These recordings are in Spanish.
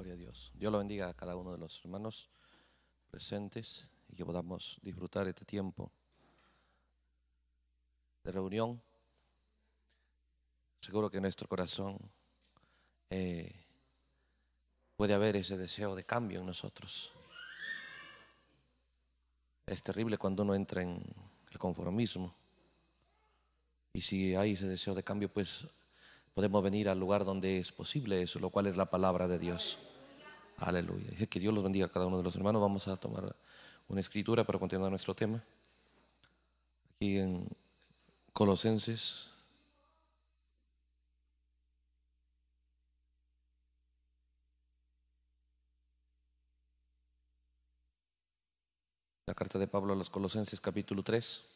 Gloria a Dios. Dios lo bendiga a cada uno de los hermanos presentes y que podamos disfrutar este tiempo de reunión. Seguro que en nuestro corazón eh, puede haber ese deseo de cambio en nosotros. Es terrible cuando uno entra en el conformismo. Y si hay ese deseo de cambio, pues podemos venir al lugar donde es posible eso, lo cual es la palabra de Dios. Aleluya. Que Dios los bendiga a cada uno de los hermanos. Vamos a tomar una escritura para continuar nuestro tema. Aquí en Colosenses. La carta de Pablo a los Colosenses capítulo 3.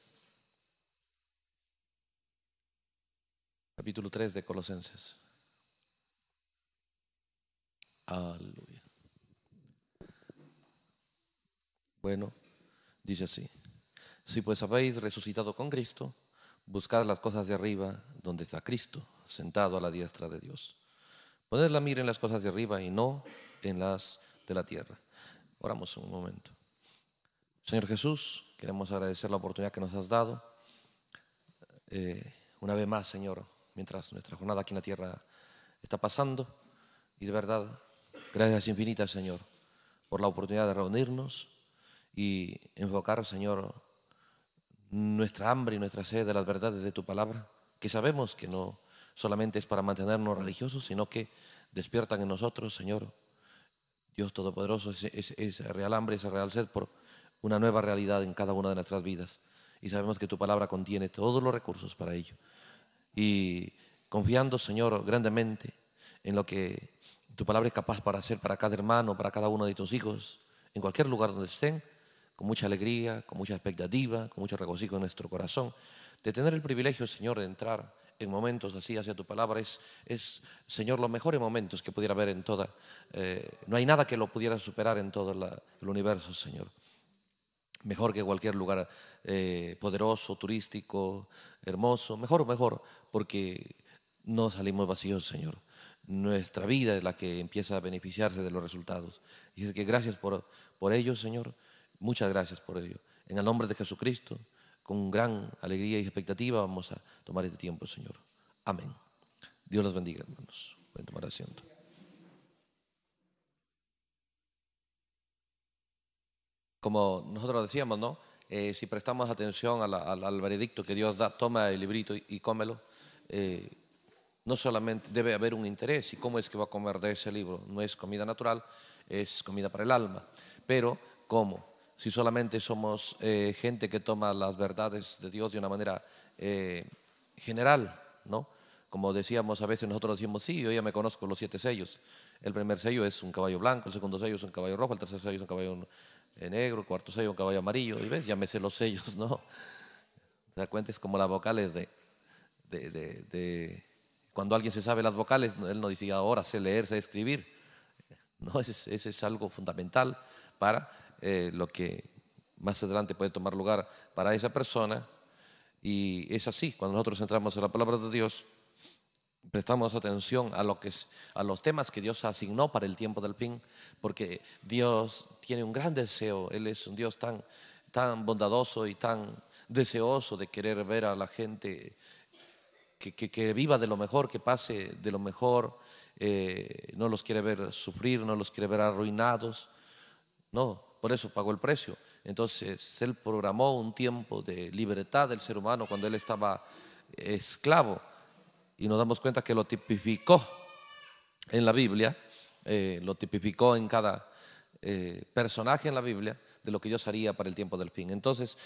Capítulo 3 de Colosenses. Aleluya. Bueno, dice así. Si pues habéis resucitado con Cristo, buscad las cosas de arriba donde está Cristo, sentado a la diestra de Dios. Poned la mira en las cosas de arriba y no en las de la tierra. Oramos un momento. Señor Jesús, queremos agradecer la oportunidad que nos has dado. Eh, una vez más, Señor, mientras nuestra jornada aquí en la tierra está pasando. Y de verdad, gracias infinitas, Señor, por la oportunidad de reunirnos, y enfocar, Señor, nuestra hambre y nuestra sed de las verdades de tu palabra, que sabemos que no solamente es para mantenernos religiosos, sino que despiertan en nosotros, Señor, Dios Todopoderoso, ese, real hambre, esa real sed por una nueva realidad en cada una de nuestras vidas. Y sabemos que tu palabra contiene todos los recursos para ello. Y confiando, Señor, grandemente en lo que tu palabra es capaz para hacer para cada hermano, para cada uno de tus hijos, en cualquier lugar donde estén, con mucha alegría, con mucha expectativa, con mucho regocijo en nuestro corazón, de tener el privilegio, Señor, de entrar en momentos así hacia tu palabra es, es Señor, los mejores momentos que pudiera haber en toda, eh, no hay nada que lo pudiera superar en todo el universo, Señor. Mejor que cualquier lugar eh, poderoso, turístico, hermoso, mejor, o mejor, porque no salimos vacíos, Señor. Nuestra vida es la que empieza a beneficiarse de los resultados. Y es que gracias por, por ello, Señor. Muchas gracias por ello. En el nombre de Jesucristo, con gran alegría y expectativa vamos a tomar este tiempo, Señor. Amén. Dios los bendiga, hermanos. Pueden tomar asiento. Como nosotros decíamos, ¿no? Eh, si prestamos atención al, veredicto que Dios da, toma el librito y, cómelo. Eh, no solamente debe haber un interés y cómo es que va a comer de ese libro. No es comida natural, es comida para el alma. Pero, ¿cómo? si solamente somos eh, gente que toma las verdades de Dios de una manera eh, general, ¿no? Como decíamos, a veces nosotros decimos, sí, yo ya me conozco los siete sellos. El primer sello es un caballo blanco, el segundo sello es un caballo rojo, el tercer sello es un caballo eh, negro, el cuarto sello es un caballo amarillo. Y ves, ya me sé los sellos, ¿no? Te das es como las vocales de, de, Cuando alguien se sabe las vocales, él no dice, ahora sé leer, sé escribir. No, ese es algo fundamental para eh, lo que más adelante puede tomar lugar para esa persona. Y es así, cuando nosotros entramos en la palabra de Dios, prestamos atención a, lo que a los temas que Dios asignó para el tiempo del fin, porque Dios tiene un gran deseo, Él es un Dios tan, tan bondadoso y tan deseoso de querer ver a la gente que, viva de lo mejor, que pase de lo mejor, eh, no los quiere ver sufrir, no los quiere ver arruinados, no, por eso pagó el precio. Entonces, Él programó un tiempo de libertad del ser humano cuando Él estaba esclavo y nos damos cuenta que lo tipificó en la Biblia, eh, lo tipificó en cada eh, personaje en la Biblia de lo que Dios haría para el tiempo del fin. Entonces,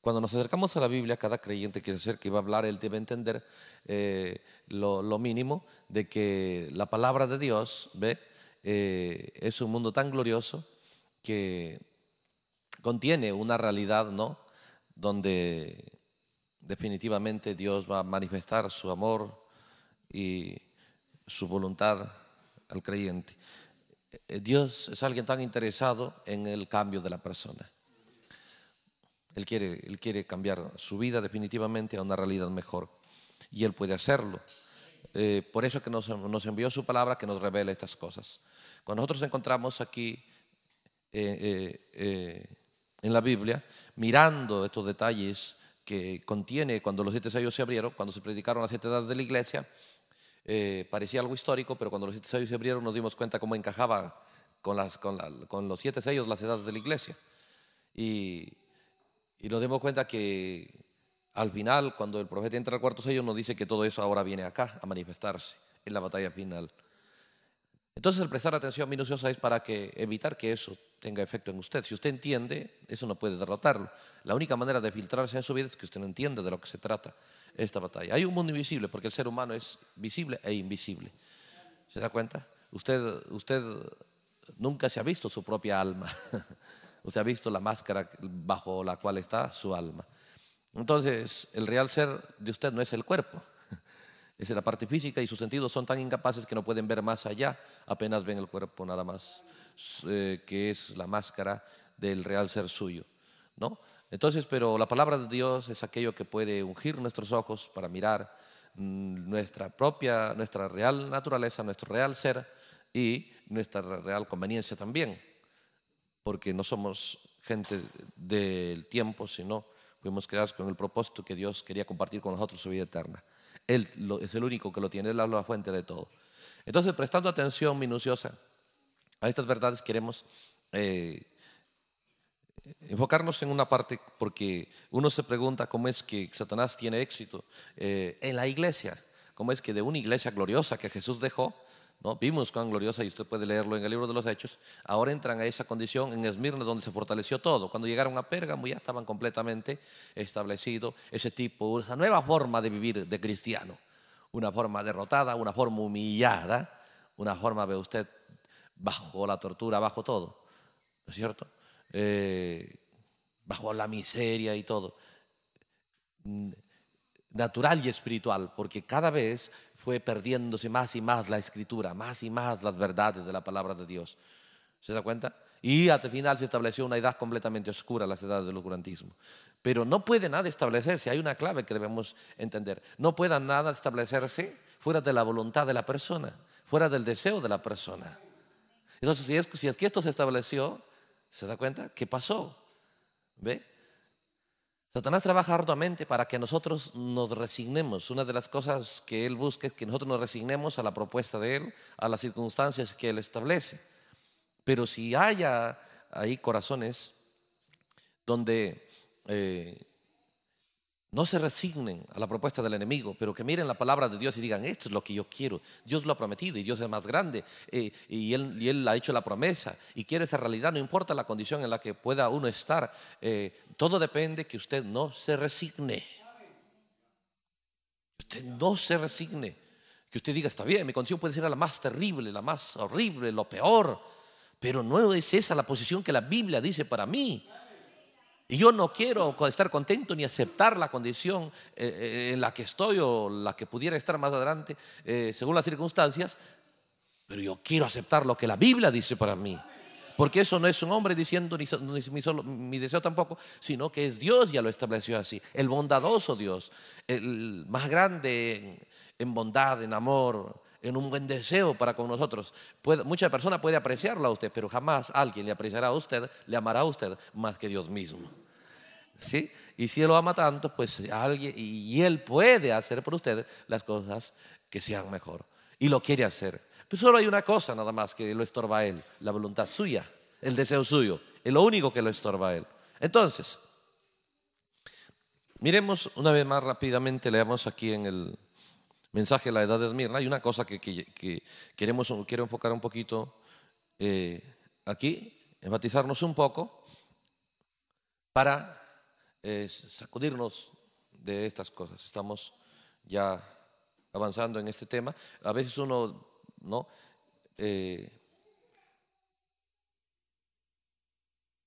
cuando nos acercamos a la Biblia, cada creyente quiere ser que va a hablar, él debe entender eh, lo, lo, mínimo de que la palabra de Dios, ¿ve? es un mundo tan glorioso que contiene una realidad, ¿no? Donde definitivamente Dios va a manifestar su amor y su voluntad al creyente. Eh, eh, Dios es alguien tan interesado en el cambio de la persona. Él quiere, él quiere cambiar su vida definitivamente a una realidad mejor y Él puede hacerlo. Eh, por eso que nos, nos envió su palabra que nos revela estas cosas. Cuando nosotros encontramos aquí eh, eh, eh, en la Biblia, mirando estos detalles que contiene cuando los siete sellos se abrieron, cuando se predicaron las siete edades de la iglesia, parecía algo histórico, pero cuando los siete sellos se abrieron nos dimos cuenta cómo encajaba con, los siete sellos las edades de la iglesia. Y, y nos dimos cuenta que al final, cuando el profeta entra al cuarto sello, nos dice que todo eso ahora viene acá a manifestarse en la batalla final. Entonces el prestar atención minuciosa es para que, evitar que eso tenga efecto en usted. Si usted entiende, eso no puede derrotarlo. La única manera de filtrarse en su vida es que usted no entienda de lo que se trata esta batalla. Hay un mundo invisible porque el ser humano es visible e invisible. ¿Se da cuenta? Usted, usted nunca se ha visto su propia alma. usted ha visto la máscara bajo la cual está su alma. Entonces, el real ser de usted no es el cuerpo es la parte física y sus sentidos son tan incapaces que no pueden ver más allá, apenas ven el cuerpo nada más, eh, que es la máscara del real ser suyo. ¿no? Entonces, pero la palabra de Dios es aquello que puede ungir nuestros ojos para mirar mm, nuestra propia, nuestra real naturaleza, nuestro real ser y nuestra real conveniencia también, porque no somos gente del tiempo, sino fuimos creados con el propósito que Dios quería compartir con nosotros su vida eterna. Él es el único que lo tiene, Él es la fuente de todo. Entonces, prestando atención minuciosa a estas verdades, queremos eh, enfocarnos en una parte porque uno se pregunta cómo es que Satanás tiene éxito eh, en la iglesia, cómo es que de una iglesia gloriosa que Jesús dejó, Vimos cuán gloriosa, y usted puede leerlo en el libro de los Hechos, ahora entran a esa condición en Esmirna donde se fortaleció todo. Cuando llegaron a Pérgamo ya estaban completamente establecido ese tipo, esa nueva forma de vivir de cristiano, una forma derrotada, una forma humillada, una forma, ve usted, bajo la tortura, bajo todo, ¿no es cierto? Eh, bajo la miseria y todo natural y espiritual, porque cada vez fue perdiéndose más y más la escritura, más y más las verdades de la palabra de Dios. ¿Se da cuenta? Y al final se estableció una edad completamente oscura, las edades del oscurantismo. Pero no puede nada establecerse, hay una clave que debemos entender. No puede nada establecerse fuera de la voluntad de la persona, fuera del deseo de la persona. Entonces, si es, si es que esto se estableció, ¿se da cuenta? ¿Qué pasó? ¿Ve? Satanás trabaja arduamente para que nosotros nos resignemos. Una de las cosas que él busca es que nosotros nos resignemos a la propuesta de él, a las circunstancias que él establece. Pero si haya ahí corazones donde eh, no se resignen a la propuesta del enemigo, pero que miren la palabra de Dios y digan, esto es lo que yo quiero. Dios lo ha prometido y Dios es más grande eh, y, él, y, él, ha hecho la promesa y quiere esa realidad, no importa la condición en la que pueda uno estar. Eh, todo depende que usted no se resigne. Usted no se resigne. Que usted diga, está bien, mi condición puede ser la más terrible, la más horrible, lo peor, pero no es esa la posición que la Biblia dice para mí. Y yo no quiero estar contento ni aceptar la condición eh, eh, en la que estoy o la que pudiera estar más adelante, eh, según las circunstancias, pero yo quiero aceptar lo que la Biblia dice para mí. Porque eso no es un hombre diciendo ni, mi, solo, mi, deseo tampoco, sino que es Dios ya lo estableció así. El bondadoso Dios, el más grande en, bondad, en amor, en un buen deseo para con nosotros. mucha persona puede apreciarlo a usted, pero jamás alguien le apreciará a usted, le amará a usted más que Dios mismo. Y si Él lo ama tanto, pues alguien, y Él puede hacer por ustedes las cosas que sean mejor. Y lo quiere hacer. Pero solo hay una cosa nada más que lo estorba a Él, la voluntad suya, el deseo suyo. Es lo único que lo estorba a Él. Entonces, miremos una vez más rápidamente, leamos aquí en el mensaje La Edad de Esmirna. Hay una cosa que, queremos, quiero enfocar un poquito eh, aquí, enfatizarnos un poco para es sacudirnos de estas cosas. Estamos ya avanzando en este tema. A veces uno, ¿no? Eh,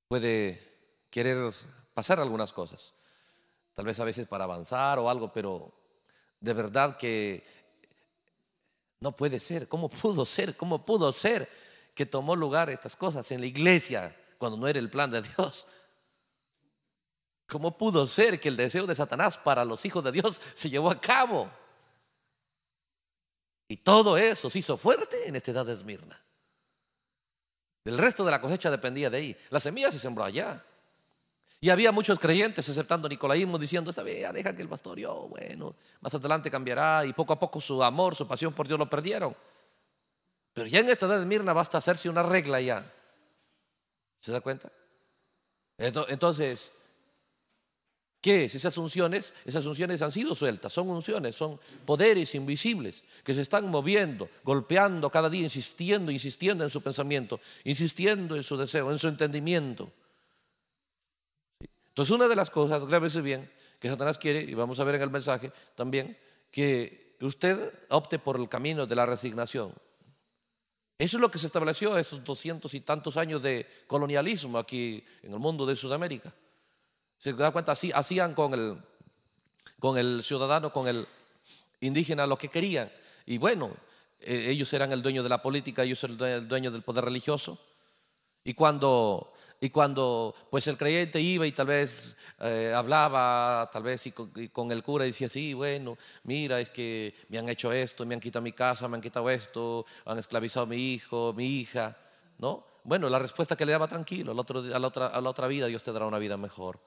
puede querer pasar algunas cosas, tal vez a veces para avanzar o algo, pero de verdad que no puede ser. ¿Cómo pudo ser? ¿Cómo pudo ser que tomó lugar estas cosas en la iglesia cuando no era el plan de Dios? ¿Cómo pudo ser que el deseo de Satanás para los hijos de Dios se llevó a cabo? Y todo eso se hizo fuerte en esta edad de Esmirna. El resto de la cosecha dependía de ahí. La semilla se sembró allá. Y había muchos creyentes aceptando Nicolaísmo diciendo, esta vez deja que el pastor, yo, bueno, más adelante cambiará y poco a poco su amor, su pasión por Dios lo perdieron. Pero ya en esta edad de Esmirna basta hacerse una regla ya. ¿Se da cuenta? Entonces, ¿Qué es? Esas unciones, esas unciones han sido sueltas, son unciones, son poderes invisibles que se están moviendo, golpeando cada día, insistiendo, insistiendo en su pensamiento, insistiendo en su deseo, en su entendimiento. Entonces, una de las cosas, grábese bien, que Satanás quiere, y vamos a ver en el mensaje también, que usted opte por el camino de la resignación. Eso es lo que se estableció esos doscientos y tantos años de colonialismo aquí en el mundo de Sudamérica. Se da cuenta, así hacían con el, con el ciudadano, con el indígena, lo que querían. Y bueno, e, ellos eran el dueño de la política, ellos eran el dueño del poder religioso. Y cuando, y cuando pues el creyente iba y tal vez eh, hablaba, tal vez con, el cura decía, sí, bueno, mira, es que me han hecho esto, me han quitado mi casa, me han quitado esto, han esclavizado a mi hijo, mi hija, ¿no? Bueno, la respuesta que le daba tranquilo, al otro, a la otra vida Dios te dará una vida mejor.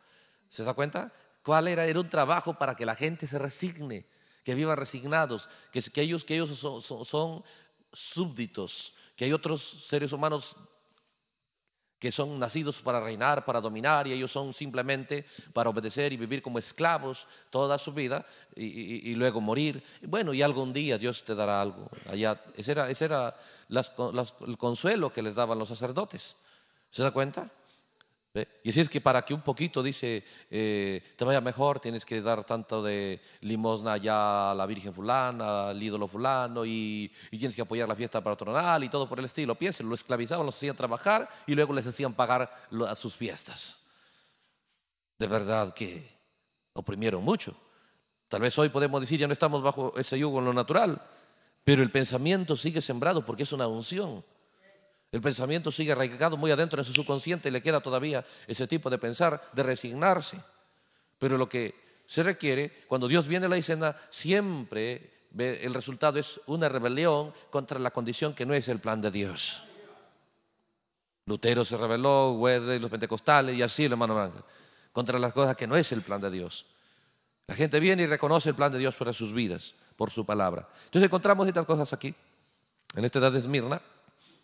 ¿Se da cuenta? ¿Cuál era? Era un trabajo para que la gente se resigne, que vivan resignados, que, que ellos, que ellos son, súbditos, que hay otros seres humanos que son nacidos para reinar, para dominar, y ellos son simplemente para obedecer y vivir como esclavos toda su vida y, luego morir. Bueno, y algún día Dios te dará algo. Allá, ese era, era el consuelo que les daban los sacerdotes. ¿Se da cuenta? Y si es que para que un poquito, dice, eh, te vaya mejor, tienes que dar tanto de limosna ya a la Virgen fulana, al ídolo fulano, y, tienes que apoyar la fiesta patronal y todo por el estilo. Piensen, lo esclavizaban, los hacían trabajar y luego les hacían pagar a sus fiestas. De verdad que oprimieron mucho. Tal vez hoy podemos decir, ya no estamos bajo ese yugo en lo natural, pero el pensamiento sigue sembrado porque es una unción. El pensamiento sigue arraigado muy adentro en su subconsciente y le queda todavía ese tipo de pensar, de resignarse. Pero lo que se requiere, cuando Dios viene a la escena, siempre el resultado es una rebelión contra la condición que no es el plan de Dios. Lutero se rebeló, y los pentecostales y así, hermano blanca, contra las cosas que no es el plan de Dios. La gente viene y reconoce el plan de Dios para sus vidas, por su palabra. Entonces encontramos estas cosas aquí, en esta edad de Esmirna,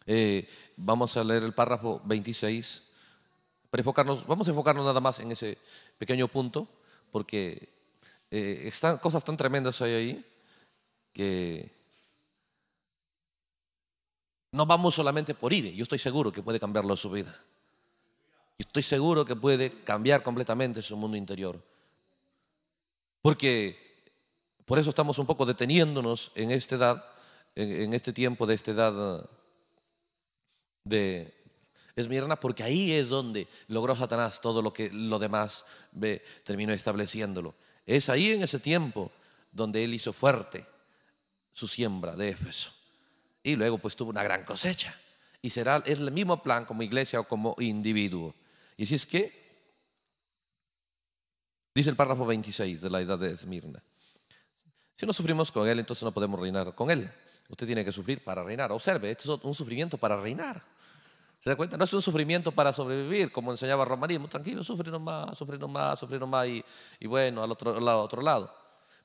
eh, vamos a leer el párrafo 26. vamos a enfocarnos nada más en ese pequeño punto, porque eh, están, cosas tan tremendas hay ahí que no vamos solamente por ir. Yo estoy seguro que puede cambiarlo su vida. Estoy seguro que puede cambiar completamente su mundo interior. Porque por eso estamos un poco deteniéndonos en esta edad, en este tiempo de esta edad de Esmirna, porque ahí es donde logró Satanás todo lo que lo demás terminó estableciéndolo. Es ahí en ese tiempo donde él hizo fuerte su siembra de Éfeso. Y luego pues tuvo una gran cosecha. Y será, es el mismo plan como iglesia o como individuo. Y así es que, dice el párrafo 26 de la edad de Esmirna, si no sufrimos con él, entonces no podemos reinar con él. Usted tiene que sufrir para reinar. Observe, esto es un sufrimiento para reinar. ¿Se da cuenta? No es un sufrimiento para sobrevivir, como enseñaba el Tranquilo, sufre nomás, sufre nomás, sufre nomás y, bueno, al otro lado, otro lado.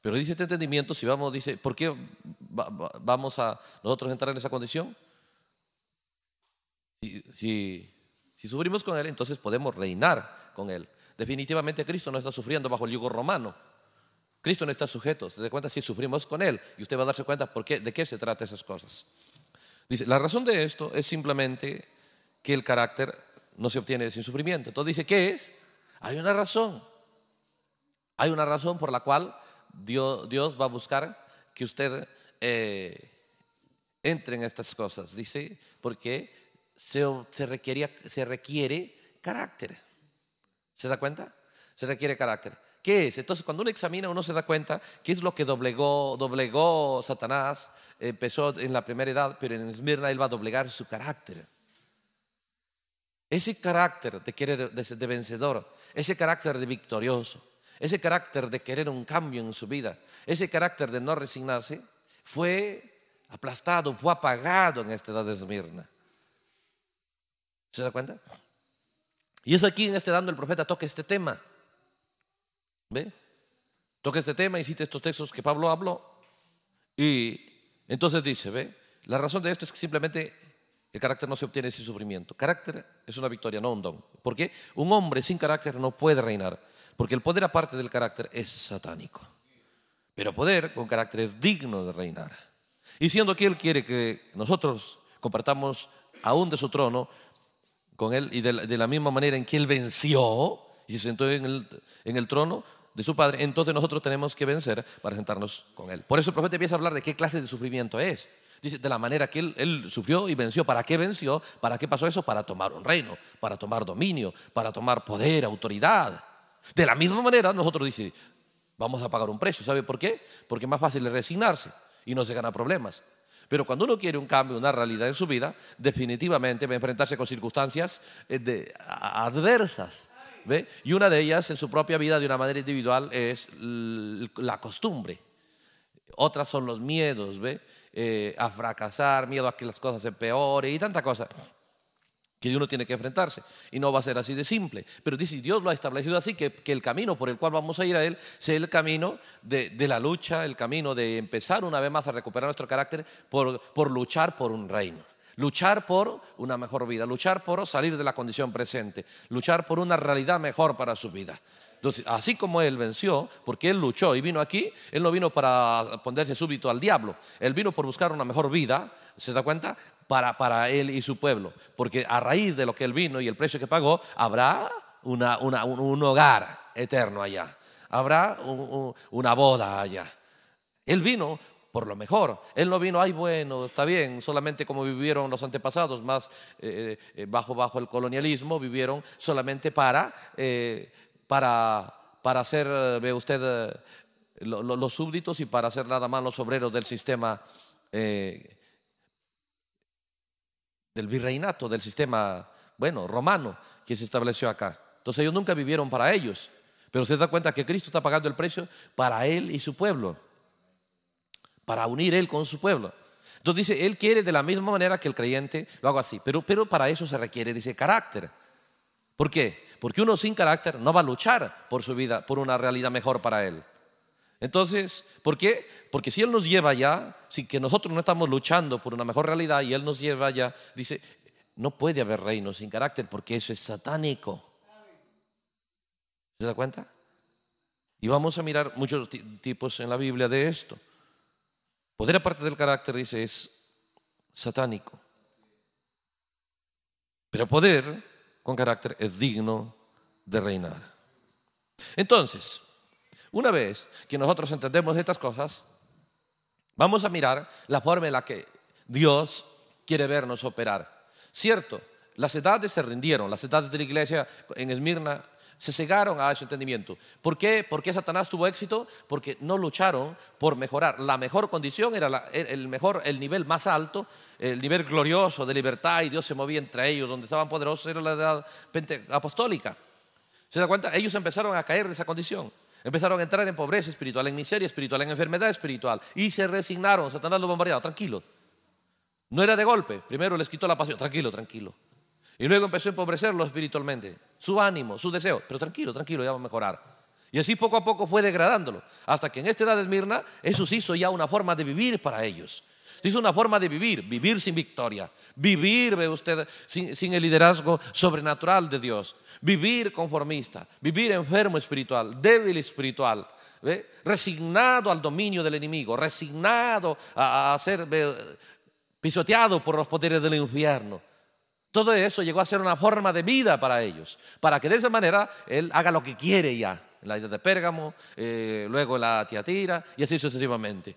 Pero dice este entendimiento, si vamos, dice, ¿por qué vamos a nosotros entrar en esa condición? si sufrimos con Él, entonces podemos reinar con Él. Definitivamente Cristo no está sufriendo bajo el yugo romano. Cristo no está sujeto, se da cuenta si sufrimos con Él y usted va a darse cuenta por qué, de qué se trata esas cosas. Dice, la razón de esto es simplemente que el carácter no se obtiene sin sufrimiento. Entonces dice, ¿qué es? Hay una razón. Hay una razón por la cual Dios, Dios va a buscar que usted eh, entre en estas cosas. Dice, porque se, se, se requiere carácter. ¿Se da cuenta? Se requiere carácter. ¿Qué es? Entonces, cuando uno examina, uno se da cuenta qué es lo que doblegó, doblegó Satanás. Empezó en la primera edad, pero en Esmirna él va a doblegar su carácter. Ese carácter de querer de, vencedor, ese carácter de victorioso, ese carácter de querer un cambio en su vida, ese carácter de no resignarse, fue aplastado, fue apagado en esta edad de Esmirna. ¿Se da cuenta? Y es aquí en este dando el profeta toca este tema. ¿Ve? Toca este tema y cita estos textos que Pablo habló. Y entonces dice, ¿ve? La razón de esto es que simplemente el carácter no se obtiene sin sufrimiento. Carácter es una victoria, no un don. Porque un hombre sin carácter no puede reinar. Porque el poder aparte del carácter es satánico. Pero poder con carácter es digno de reinar. Y siendo que Él quiere que nosotros compartamos aún de su trono con Él y de la, misma manera en que Él venció y se sentó en el, en el trono, de su Padre, entonces nosotros tenemos que vencer para sentarnos con Él. Por eso el profeta empieza a hablar de qué clase de sufrimiento es. Dice, de la manera que él, sufrió y venció. ¿Para qué venció? ¿Para qué pasó eso? Para tomar un reino, para tomar dominio, para tomar poder, autoridad. De la misma manera, nosotros dice, vamos a pagar un precio. ¿Sabe por qué? Porque es más fácil resignarse y no se gana problemas. Pero cuando uno quiere un cambio, una realidad en su vida, definitivamente va a enfrentarse con circunstancias eh, de, adversas y una de ellas en su propia vida de una manera individual es la costumbre. Otras son los miedos, eh, a fracasar, miedo a que las cosas se empeoren y tanta cosa que uno tiene que enfrentarse. Y no va a ser así de simple. Pero dice, Dios lo ha establecido así, que, el camino por el cual vamos a ir a Él sea el camino de, la lucha, el camino de empezar una vez más a recuperar nuestro carácter por luchar por un reino. Luchar por una mejor vida, luchar por salir de la condición presente, luchar por una realidad mejor para su vida. Entonces, así como Él venció, porque Él luchó y vino aquí, Él no vino para ponerse súbito al diablo, Él vino por buscar una mejor vida, ¿se da cuenta? Para, para Él y su pueblo, porque a raíz de lo que Él vino y el precio que pagó, habrá una, un, hogar eterno allá, habrá una boda allá. Él vino por lo mejor. Él no vino, ay bueno, está bien, solamente como vivieron los antepasados, más eh, eh, eh, bajo, bajo el colonialismo, vivieron solamente para, para, para hacer, ve usted, los súbditos y para hacer nada más los obreros del sistema, del virreinato, del sistema, bueno, romano que se estableció acá. Entonces ellos nunca vivieron para ellos, pero se da cuenta que Cristo está pagando el precio para él y su pueblo para unir Él con su pueblo. Entonces dice, Él quiere de la misma manera que el creyente lo haga así, pero, pero para eso se requiere, dice, carácter. ¿Por qué? Porque uno sin carácter no va a luchar por su vida, por una realidad mejor para Él. Entonces, ¿por qué? Porque si Él nos lleva allá, si que nosotros no estamos luchando por una mejor realidad y Él nos lleva allá, dice, no puede haber reino sin carácter porque eso es satánico. ¿Se da cuenta? Y vamos a mirar muchos tipos en la Biblia de esto. Poder aparte del carácter, dice, es satánico. Pero poder con carácter es digno de reinar. Entonces, una vez que nosotros entendemos estas cosas, vamos a mirar la forma en la que Dios quiere vernos operar. Cierto, las edades se rindieron, las edades de la iglesia en Esmirna se cegaron a ese entendimiento. ¿Por qué? ¿Por Satanás tuvo éxito? Porque no lucharon por mejorar. La mejor condición era el mejor, el nivel más alto, el nivel glorioso de libertad y Dios se movía entre ellos, donde estaban poderosos era la edad apostólica. ¿Se da cuenta? Ellos empezaron a caer de esa condición. Empezaron a entrar en pobreza espiritual, en miseria espiritual, en enfermedad espiritual. Y se resignaron. Satanás los bombardeaba. Tranquilo. No era de golpe. Primero les quitó la pasión. Tranquilo, tranquilo. Y luego empezó a empobrecerlo espiritualmente, su ánimo, su deseo. Pero tranquilo, tranquilo, ya va a mejorar. Y así poco a poco fue degradándolo, hasta que en esta edad de Esmirna Jesús hizo ya una forma de vivir para ellos. Hizo una forma de vivir, vivir sin victoria, vivir, ve usted, sin, el liderazgo sobrenatural de Dios, vivir conformista, vivir enfermo espiritual, débil espiritual, resignado al dominio del enemigo, resignado a, ser pisoteado por los poderes del infierno. Todo eso llegó a ser una forma de vida para ellos, para que de esa manera él haga lo que quiere ya. La idea de Pérgamo, eh, luego la Tiatira y así sucesivamente.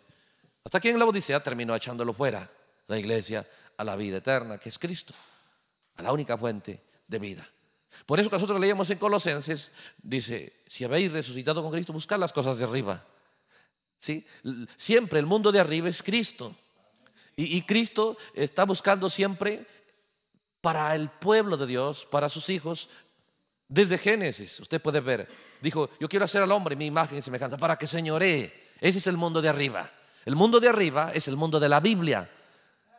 Hasta que en la Odisea terminó echándolo fuera la iglesia a la vida eterna, que es Cristo, a la única fuente de vida. Por eso que nosotros leemos en Colosenses, dice, si habéis resucitado con Cristo, buscad las cosas de arriba. Siempre el mundo de arriba es Cristo. y, y Cristo está buscando siempre para el pueblo de Dios, para sus hijos. Desde Génesis, usted puede ver, dijo, yo quiero hacer al hombre mi imagen y semejanza, para que señoree. Ese es el mundo de arriba. El mundo de arriba es el mundo de la Biblia.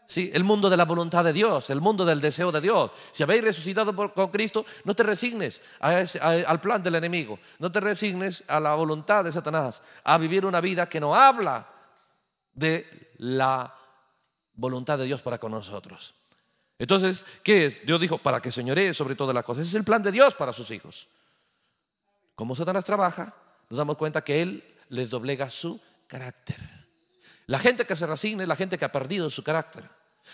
¿sí? El mundo de la voluntad de Dios, el mundo del deseo de Dios. Si habéis resucitado por, con Cristo, no te resignes al plan del enemigo, no te resignes a la voluntad de Satanás, a vivir una vida que no habla de la voluntad de Dios para con nosotros. Entonces, ¿qué es? Dios dijo, para que señoree sobre todas las cosas. Ese es el plan de Dios para sus hijos. Como Satanás trabaja, nos damos cuenta que Él les doblega su carácter. La gente que se resigna es la gente que ha perdido su carácter.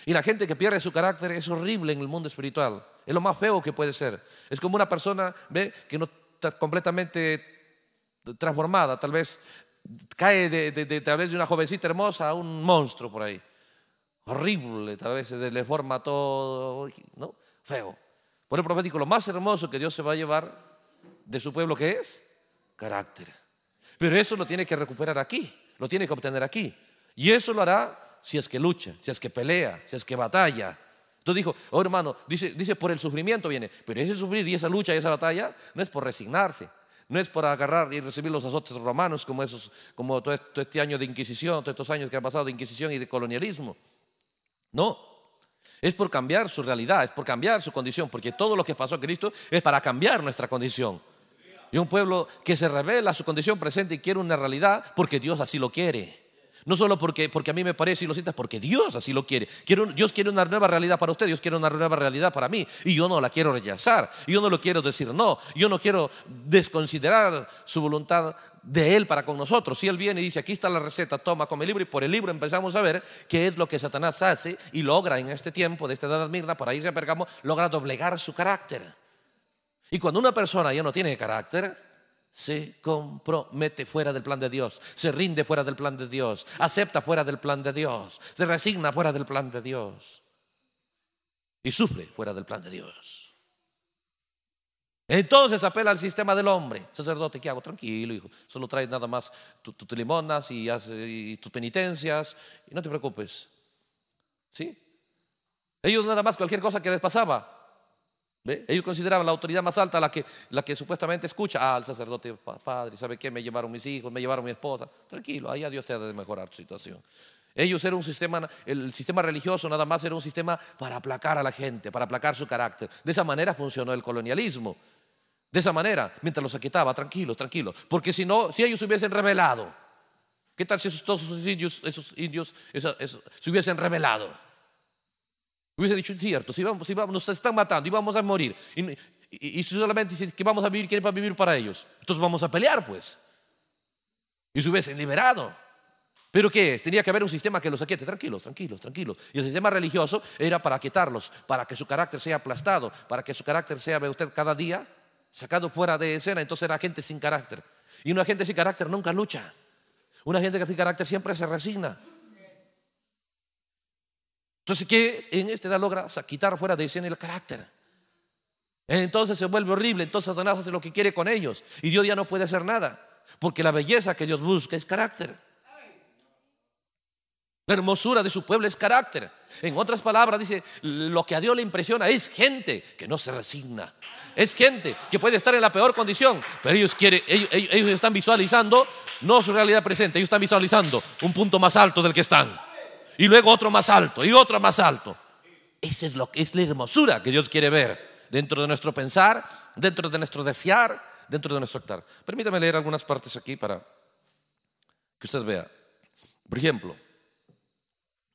Y la gente que pierde su carácter es horrible en el mundo espiritual. Es lo más feo que puede ser. Es como una persona, ve, que no está completamente transformada, tal vez cae de, de una jovencita hermosa a un monstruo por ahí horrible, tal vez se forma todo, ¿no? Feo. Por el profético, lo más hermoso que Dios se va a llevar de su pueblo, que es? Carácter. Pero eso lo tiene que recuperar aquí, lo tiene que obtener aquí. Y eso lo hará si es que lucha, si es que pelea, si es que batalla. Entonces dijo, oh hermano, dice, dice por el sufrimiento viene, pero ese sufrir y esa lucha y esa batalla no es por resignarse, no es por agarrar y recibir los azotes romanos como, esos, como todo este, este año de Inquisición, todos estos años que han pasado de Inquisición y de colonialismo. No, es por cambiar su realidad, es por cambiar su condición, porque todo lo que pasó a Cristo es para cambiar nuestra condición. Y un pueblo que se revela su condición presente y quiere una realidad porque Dios así lo quiere. No solo porque, porque a mí me parece y lo sientas, porque Dios así lo quiere. Quiero, Dios quiere una nueva realidad para usted, Dios quiere una nueva realidad para mí. Y yo no la quiero rechazar, yo no lo quiero decir no, yo no quiero desconsiderar su voluntad de Él para con nosotros. Si Él viene y dice, aquí está la receta, toma, con el libro, y por el libro empezamos a ver qué es lo que Satanás hace y logra en este tiempo de esta edad mirna para ahí se Pergamo, logra doblegar su carácter. Y cuando una persona ya no tiene carácter, se compromete fuera del plan de Dios, se rinde fuera del plan de Dios, acepta fuera del plan de Dios, se resigna fuera del plan de Dios y sufre fuera del plan de Dios. Entonces apela al sistema del hombre. Sacerdote, ¿qué hago? Tranquilo, hijo. Solo traes nada más tus limonas y, tus penitencias. Y no te preocupes. ¿Sí? Ellos nada más cualquier cosa que les pasaba. Ellos consideraban la autoridad más alta la que, la que supuestamente escucha al ah, sacerdote. Padre, ¿sabe qué? Me llevaron mis hijos, me llevaron mi esposa. Tranquilo, ahí a Dios te ha de mejorar tu situación. Ellos eran un sistema, el sistema religioso nada más era un sistema para aplacar a la gente, para aplacar su carácter. De esa manera funcionó el colonialismo de esa manera, mientras los aquietaba tranquilos, tranquilos. Porque si no, si ellos se hubiesen revelado, ¿qué tal si todos esos indios, esos indios se hubiesen revelado? Hubiesen dicho, cierto, si, vamos, si vamos, nos están matando y vamos a morir, y, si solamente dicen que vamos a vivir, ¿quién va a vivir para ellos? Entonces vamos a pelear, pues. Y se hubiesen liberado. ¿Pero qué es? Tenía que haber un sistema que los aquiete, tranquilos, tranquilos, tranquilos. Y el sistema religioso era para aquietarlos, para que su carácter sea aplastado, para que su carácter sea, ve usted, cada día sacado fuera de escena, entonces era gente sin carácter. Y una gente sin carácter nunca lucha. Una gente sin carácter siempre se resigna. Entonces, ¿qué En este edad logra quitar fuera de escena el carácter. Entonces se vuelve horrible, entonces Satanás hace lo que quiere con ellos y Dios ya no puede hacer nada, porque la belleza que Dios busca es carácter. La hermosura de su pueblo es carácter. En otras palabras, dice, lo que a Dios le impresiona es gente que no se resigna. Es gente que puede estar en la peor condición, pero ellos, están visualizando no su realidad presente, ellos están visualizando un punto más alto del que están. Y luego otro más alto, y otro más alto. Esa es, lo, que es la hermosura que Dios quiere ver dentro de nuestro pensar, dentro de nuestro desear, dentro de nuestro actar. Permítame leer algunas partes aquí para que usted vea. Por ejemplo,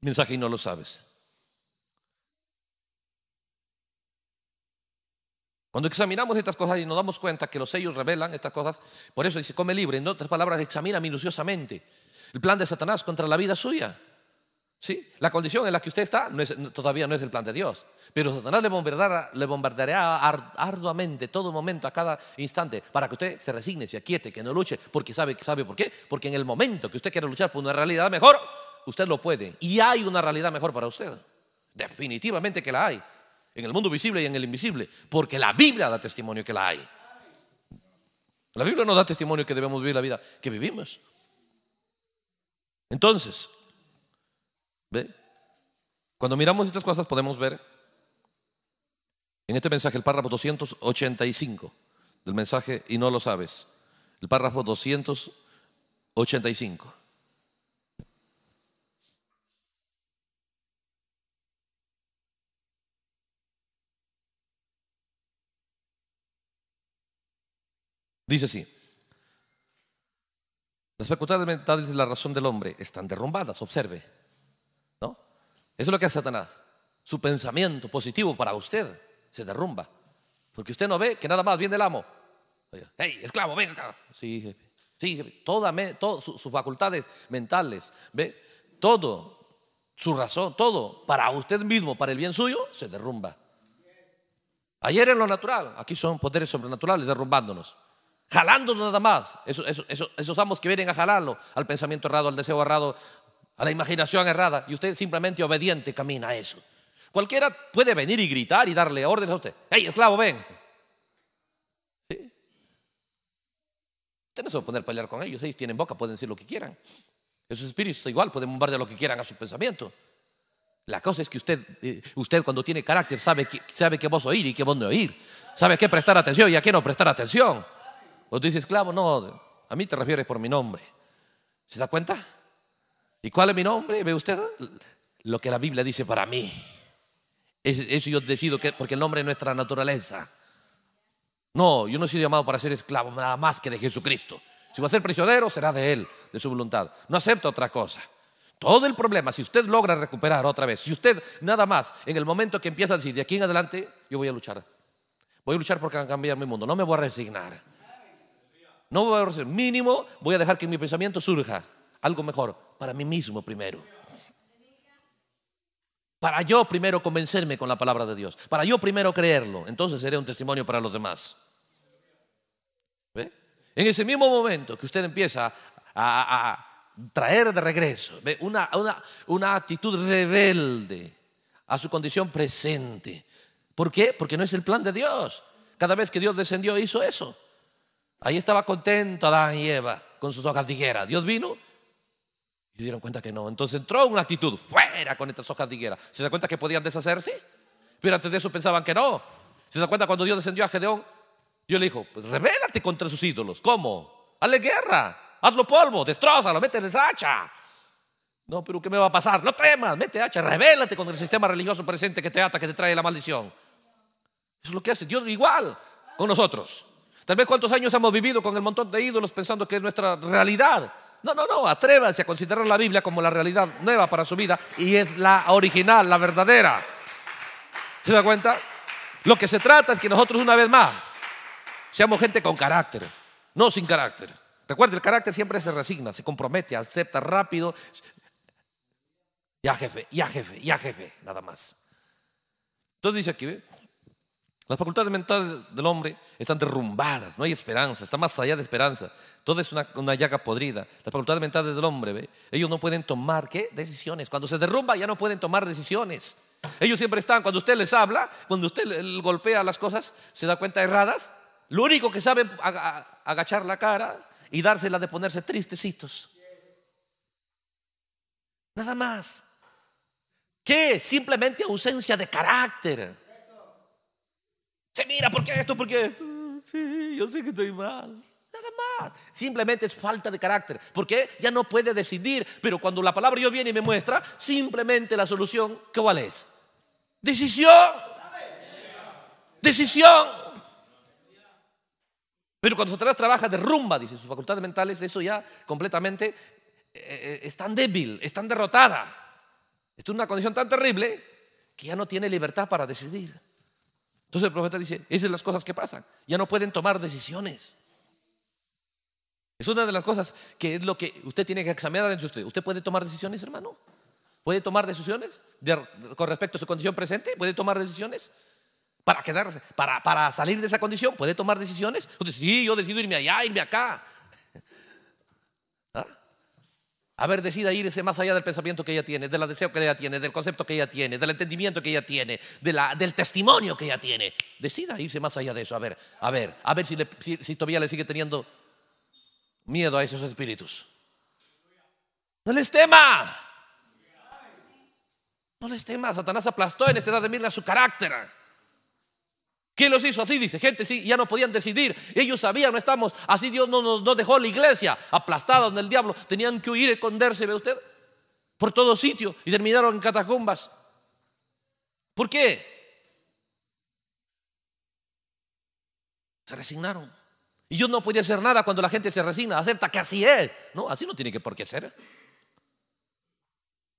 mensaje y no lo sabes. Cuando examinamos estas cosas y nos damos cuenta que los sellos revelan estas cosas, por eso dice, come libre. En otras palabras, examina minuciosamente el plan de Satanás contra la vida suya. ¿Sí? La condición en la que usted está no todavía no es el plan de Dios, pero Satanás le bombardeará, le bombardeará arduamente todo momento, a cada instante, para que usted se resigne, se aquiete, que no luche, porque sabe, sabe por qué, porque en el momento que usted quiere luchar por una realidad mejor, usted lo puede. Y hay una realidad mejor para usted. Definitivamente que la hay. En el mundo visible y en el invisible. Porque la Biblia da testimonio que la hay. La Biblia nos da testimonio que debemos vivir la vida que vivimos. Entonces, ¿ve? Cuando miramos estas cosas podemos ver en este mensaje el párrafo 285 del mensaje y no lo sabes. El párrafo 285. Dice así. Las facultades mentales de la razón del hombre están derrumbadas, observe. ¿No? Eso es lo que hace Satanás. Su pensamiento positivo para usted se derrumba. Porque usted no ve que nada más viene del amo. hey, esclavo, venga acá. Sí, jefe. Sí, jefe. Toda, sus facultades mentales, ve, todo, su razón, todo, para usted mismo, para el bien suyo, se derrumba. Ayer en lo natural, aquí son poderes sobrenaturales derrumbándonos. Jalándolo nada más. Esos, amos que vienen a jalarlo al pensamiento errado, al deseo errado, a la imaginación errada. Y usted simplemente obediente camina a eso. Cualquiera puede venir y gritar y darle órdenes a usted. ¡Ey, esclavo, ven! ¿Sí? Usted no se va a poner pelear con ellos. Ellos tienen boca, pueden decir lo que quieran. Esos espíritus igual pueden bombardear lo que quieran a su pensamiento. La cosa es que usted, eh, usted cuando tiene carácter sabe que, sabe qué vos oír y qué vos no oír. Sabe qué prestar atención y a qué no prestar atención. O dice esclavo, no, a mí te refieres por mi nombre. ¿Se da cuenta? ¿Y cuál es mi nombre? ¿Ve usted? Lo que la Biblia dice para mí. Eso yo decido, que, porque el nombre es nuestra naturaleza. No, yo no he sido llamado para ser esclavo, nada más que de Jesucristo. Si va a ser prisionero, será de Él, de su voluntad. No acepto otra cosa. Todo el problema, si usted logra recuperar otra vez, si usted nada más, en el momento que empieza a decir, de aquí en adelante, yo voy a luchar. Voy a luchar por cambiar mi mundo. No me voy a resignar. No voy a ser Mínimo voy a dejar que mi pensamiento surja algo mejor para mí mismo primero. Para yo primero convencerme con la palabra de Dios. Para yo primero creerlo. Entonces seré un testimonio para los demás. En ese mismo momento que usted empieza a, traer de regreso Una, una actitud rebelde a su condición presente. ¿Por qué? Porque no es el plan de Dios. Cada vez que Dios descendió hizo eso. Ahí estaba contento Adán y Eva con sus hojas de higuera. Dios vino y se dieron cuenta que no. Entonces entró una actitud fuera con estas hojas de higuera. ¿Se da cuenta que podían deshacerse? Pero antes de eso pensaban que no. ¿Se da cuenta cuando Dios descendió a Gedeón? Dios le dijo, pues rebélate contra sus ídolos. ¿Cómo? Hazle guerra, hazlo polvo, destrozalo, esa hacha. No, pero ¿qué me va a pasar? No temas, mete hacha, Rebélate contra el sistema religioso presente que te ata, que te trae la maldición. Eso es lo que hace Dios igual con nosotros. Tal vez cuántos años hemos vivido con el montón de ídolos pensando que es nuestra realidad. No, no, no, atrévanse a considerar la Biblia como la realidad nueva para su vida y es la original, la verdadera. ¿Se da cuenta? Lo que se trata es que nosotros una vez más seamos gente con carácter, no sin carácter. Recuerde, el carácter siempre se resigna, se compromete, acepta rápido. Ya jefe, ya jefe, ya jefe, nada más. Entonces dice aquí, ¿ve? Las facultades mentales del hombre están derrumbadas, no hay esperanza, está más allá de esperanza. Todo es una, llaga podrida. Las facultades mentales del hombre, ellos no pueden tomar ¿qué? decisiones. Cuando se derrumba ya no pueden tomar decisiones. Ellos siempre están, cuando usted les habla, cuando usted golpea las cosas, se da cuenta erradas. Lo único que saben agachar la cara y dársela de ponerse tristecitos. Nada más. ¿Qué? Simplemente ausencia de carácter. Se mira, ¿por qué esto? ¿Por qué esto? Sí, yo sé que estoy mal. Nada más. Simplemente es falta de carácter. Porque ya no puede decidir. Pero cuando la palabra yo viene y me muestra, simplemente la solución, ¿cuál es? Decisión. Decisión. Pero cuando Satanás trabaja derrumba, dice, sus facultades mentales, eso ya completamente Están eh, eh, es tan débil, están tan derrotada. Está en una condición tan terrible que ya no tiene libertad para decidir. Entonces el profeta dice, esas son las cosas que pasan. Ya no pueden tomar decisiones. Es una de las cosas que es lo que usted tiene que examinar dentro de usted. ¿Usted puede tomar decisiones, hermano? ¿Puede tomar decisiones con respecto a su condición presente? ¿Puede tomar decisiones? Para quedarse, para, para salir de esa condición, ¿puede tomar decisiones? Usted sí, yo decido irme allá, irme acá, a ver, decida irse más allá del pensamiento que ella tiene, de del deseo que ella tiene, del concepto que ella tiene, del entendimiento que ella tiene, de la, del testimonio que ella tiene. Decida irse más allá de eso. A ver, a ver, a ver si, todavía le sigue teniendo miedo a esos espíritus. No les tema. No les tema. Satanás aplastó en esta edad de mirna su carácter. ¿Quién los hizo así? Dice, gente, sí, ya no podían decidir. Ellos sabían, no estamos, así Dios no nos dejó la iglesia, aplastada en el diablo. Tenían que huir, esconderse, ve usted, por todo sitio y terminaron en catacumbas. ¿Por qué? Se resignaron. Y Dios no podía hacer nada cuando la gente se resigna, acepta que así es. No, así no tiene que por qué ser.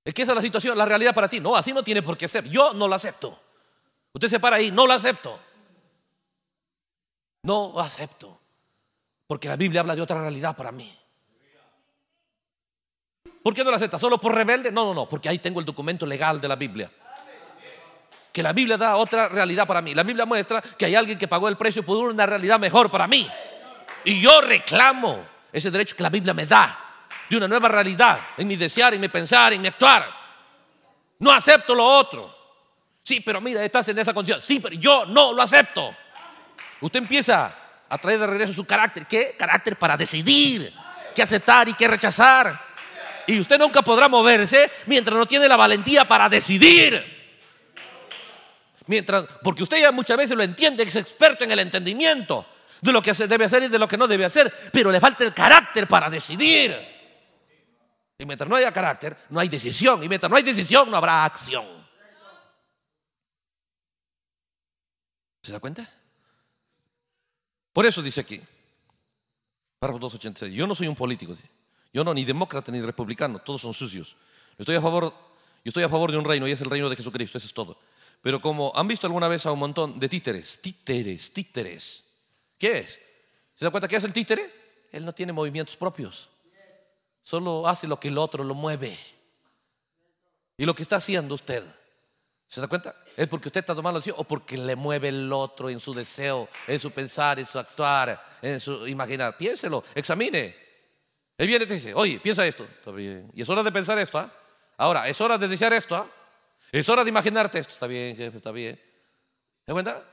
Es que esa es la situación, la realidad para ti. No, así no tiene por qué ser. Yo no lo acepto. Usted se para ahí, no lo acepto. No acepto. Porque la Biblia habla de otra realidad para mí. ¿Por qué no la acepta? ¿Solo por rebelde? No, no, no, porque ahí tengo el documento legal de la Biblia. Que la Biblia da otra realidad para mí. La Biblia muestra que hay alguien que pagó el precio por una realidad mejor para mí. Y yo reclamo ese derecho que la Biblia me da de una nueva realidad en mi desear, en mi pensar, en mi actuar. No acepto lo otro. Sí, pero mira, estás en esa condición. Sí, pero yo no lo acepto. Usted empieza a traer de regreso su carácter. ¿Qué? Carácter para decidir qué aceptar y qué rechazar. Y usted nunca podrá moverse mientras no tiene la valentía para decidir. Mientras, porque usted ya muchas veces lo entiende, es experto en el entendimiento de lo que se debe hacer y de lo que no debe hacer, pero le falta el carácter para decidir. Y mientras no haya carácter, no hay decisión. Y mientras no hay decisión, no habrá acción. ¿Se da cuenta? Por eso dice aquí, párrafo 286, yo no soy un político, yo no ni demócrata ni republicano, todos son sucios. Yo estoy a favor, estoy a favor de un reino y es el reino de Jesucristo, eso es todo. Pero como han visto alguna vez a un montón de títeres, títeres, títeres, ¿qué es? ¿Se da cuenta qué es el títere? Él no tiene movimientos propios, solo hace lo que el otro lo mueve. Y lo que está haciendo usted, ¿se da cuenta? ¿Es porque usted está tomando la o porque le mueve el otro en su deseo, en su pensar, en su actuar, en su imaginar? Piénselo, examine. Él viene y te dice, oye, piensa esto. Está bien. Y es hora de pensar esto. ¿ah? Ahora, es hora de desear esto. ¿ah? Es hora de imaginarte esto. Está bien, jefe, está bien. ¿Es cuenta?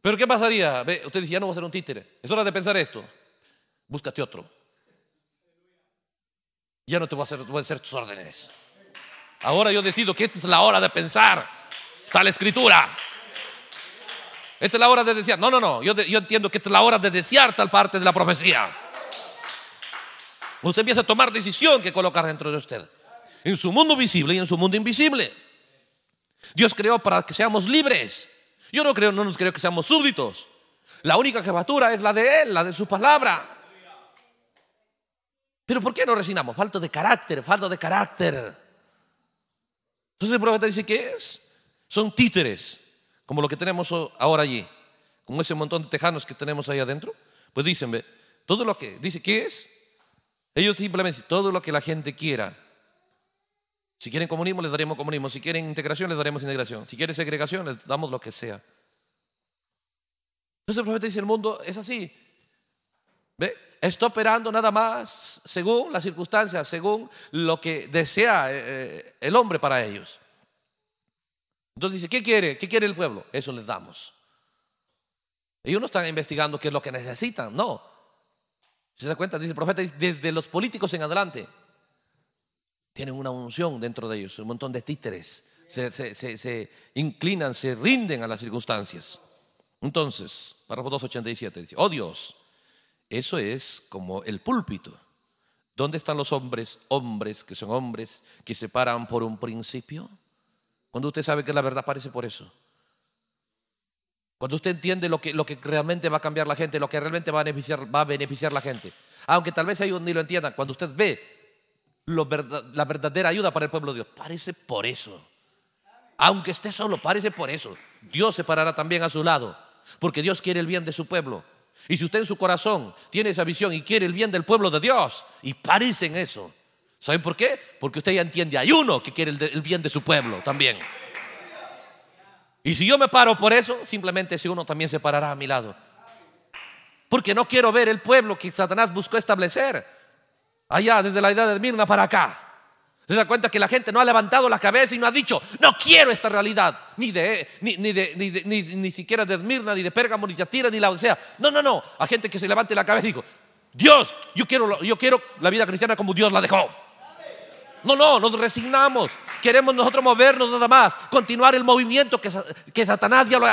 Pero ¿qué pasaría? Usted dice, ya no voy a ser un títere. Es hora de pensar esto. Búscate otro. Ya no te voy a hacer, voy a hacer tus órdenes. Ahora yo decido que esta es la hora de pensar la escritura. Esta es la hora de desear. No, no, no. Yo, yo entiendo que esta es la hora de desear tal parte de la profecía. Usted empieza a tomar decisión que colocar dentro de usted. En su mundo visible y en su mundo invisible. Dios creó para que seamos libres. Yo no creo, no nos creo que seamos súbditos. La única jefatura es la de Él, la de su palabra. Pero ¿por qué no resignamos? falto de carácter, falto de carácter. Entonces el profeta dice, ¿qué es? Son títeres, como lo que tenemos ahora allí, como ese montón de tejanos que tenemos ahí adentro. Pues dicen, ¿ve? todo lo que, dice, ¿qué es? Ellos simplemente todo lo que la gente quiera. Si quieren comunismo, les daremos comunismo. Si quieren integración, les daremos integración. Si quieren segregación, les damos lo que sea. Entonces el profeta dice, el mundo es así. ¿Ve? Está operando nada más según las circunstancias, según lo que desea eh, eh, el hombre para ellos. Entonces dice, ¿qué quiere? ¿Qué quiere el pueblo? Eso les damos. Ellos no están investigando qué es lo que necesitan, no. ¿Se da cuenta? Dice el profeta, desde los políticos en adelante, tienen una unción dentro de ellos, un montón de títeres. Se, inclinan, se rinden a las circunstancias. Entonces, párrafo 287 dice, oh Dios, eso es como el púlpito. ¿Dónde están los hombres, hombres que son hombres, que se paran por un principio? Cuando usted sabe que la verdad parece por eso. Cuando usted entiende lo que, lo que realmente va a cambiar la gente, lo que realmente va a beneficiar, va a beneficiar la gente. Aunque tal vez ellos ni lo entiendan, cuando usted ve la verdadera ayuda para el pueblo de Dios, parece por eso. Aunque esté solo, parece por eso. Dios se parará también a su lado, porque Dios quiere el bien de su pueblo. Y si usted en su corazón tiene esa visión y quiere el bien del pueblo de Dios, y parece en eso, ¿Saben por qué? Porque usted ya entiende, hay uno que quiere el, bien de su pueblo también. Y si yo me paro por eso, simplemente ese uno también se parará a mi lado. Porque no quiero ver el pueblo que Satanás buscó establecer allá desde la edad de Mirna para acá. Se da cuenta que la gente no ha levantado la cabeza y no ha dicho, no quiero esta realidad, ni de, ni, de, ni, ni, siquiera de Esmirna, ni de Pérgamo, ni de tira, ni la sea, No, no, no. A gente que se levante la cabeza y dijo, Dios, yo quiero, yo quiero la vida cristiana como Dios la dejó. No, no, nos resignamos. Queremos nosotros movernos nada más, continuar el movimiento que, Satanás ya lo,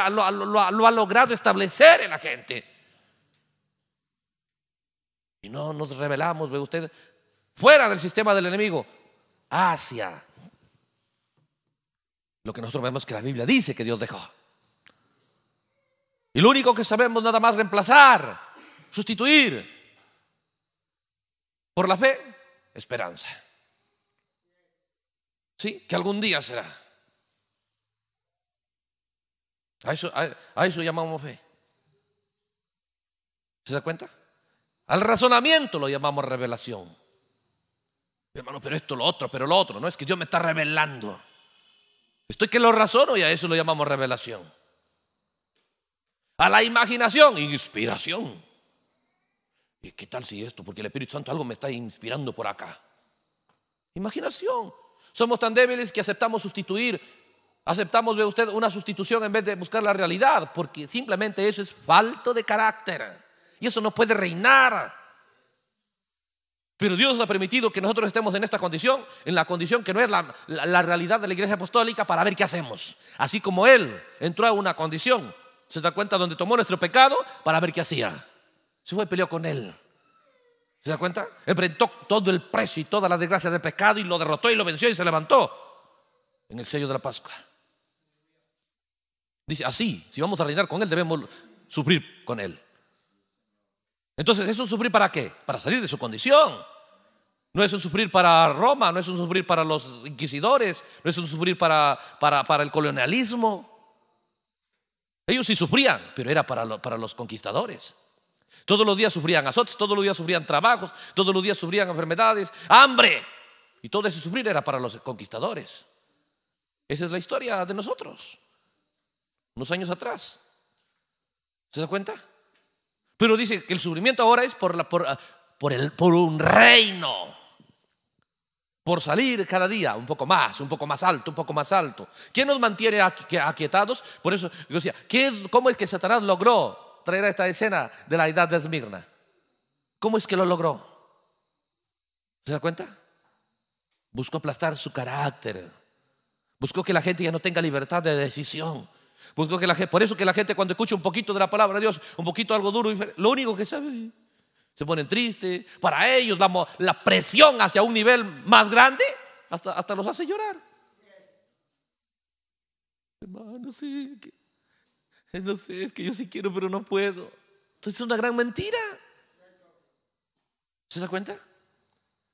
ha logrado establecer en la gente. Y no nos revelamos, ve usted, fuera del sistema del enemigo, hacia lo que nosotros vemos que la Biblia dice que Dios dejó. Y lo único que sabemos nada más reemplazar, sustituir por la fe, esperanza. Que algún día será. A eso, llamamos fe. ¿Se da cuenta? Al razonamiento lo llamamos revelación. Hermano, pero esto, lo otro, pero lo otro. No es que Dios me está revelando. Estoy que lo razono y a eso lo llamamos revelación. A la imaginación, inspiración. ¿Y qué tal si esto? Porque el Espíritu Santo algo me está inspirando por acá. Imaginación. Somos tan débiles que aceptamos sustituir, aceptamos, ve usted, una sustitución en vez de buscar la realidad, porque simplemente eso es falto de carácter. Y eso no puede reinar. Pero Dios ha permitido que nosotros estemos en esta condición, en la condición que no es la, realidad de la iglesia apostólica, para ver qué hacemos. Así como Él entró a una condición, se da cuenta donde tomó nuestro pecado, para ver qué hacía. Se fue y peleó con Él. ¿Se da cuenta? Enfrentó todo el precio y toda la desgracia del pecado y lo derrotó y lo venció y se levantó en el sello de la Pascua. Dice, así, si vamos a reinar con Él, debemos sufrir con Él. Entonces, ¿es un sufrir para qué? Para salir de su condición. No es un sufrir para Roma, no es un sufrir para los inquisidores, no es un sufrir para, para, el colonialismo. Ellos sí sufrían, pero era para, para los conquistadores. Todos los días sufrían azotes, todos los días sufrían trabajos, todos los días sufrían enfermedades, hambre. Y todo ese sufrir era para los conquistadores. Esa es la historia de nosotros, unos años atrás. ¿Se da cuenta? Pero dice que el sufrimiento ahora es por, ah, el, por un reino, por salir cada día un poco más, un poco más alto, un poco más alto. ¿Quién nos mantiene aquietados? Por eso yo decía, es, ¿cómo es que Satanás logró traer a esta escena de la edad de Esmirna. ¿Cómo es que lo logró? ¿Se da cuenta? Buscó aplastar su carácter. Buscó que la gente ya no tenga libertad de decisión. Buscó que la gente, por eso que la gente cuando escucha un poquito de la palabra de Dios, un poquito algo duro, lo único que sabe, se ponen tristes. Para ellos la, presión hacia un nivel más grande hasta, hasta los hace llorar. Hermano, sí, no sé, es que yo sí quiero, pero no puedo. Entonces es una gran mentira. ¿Se da cuenta?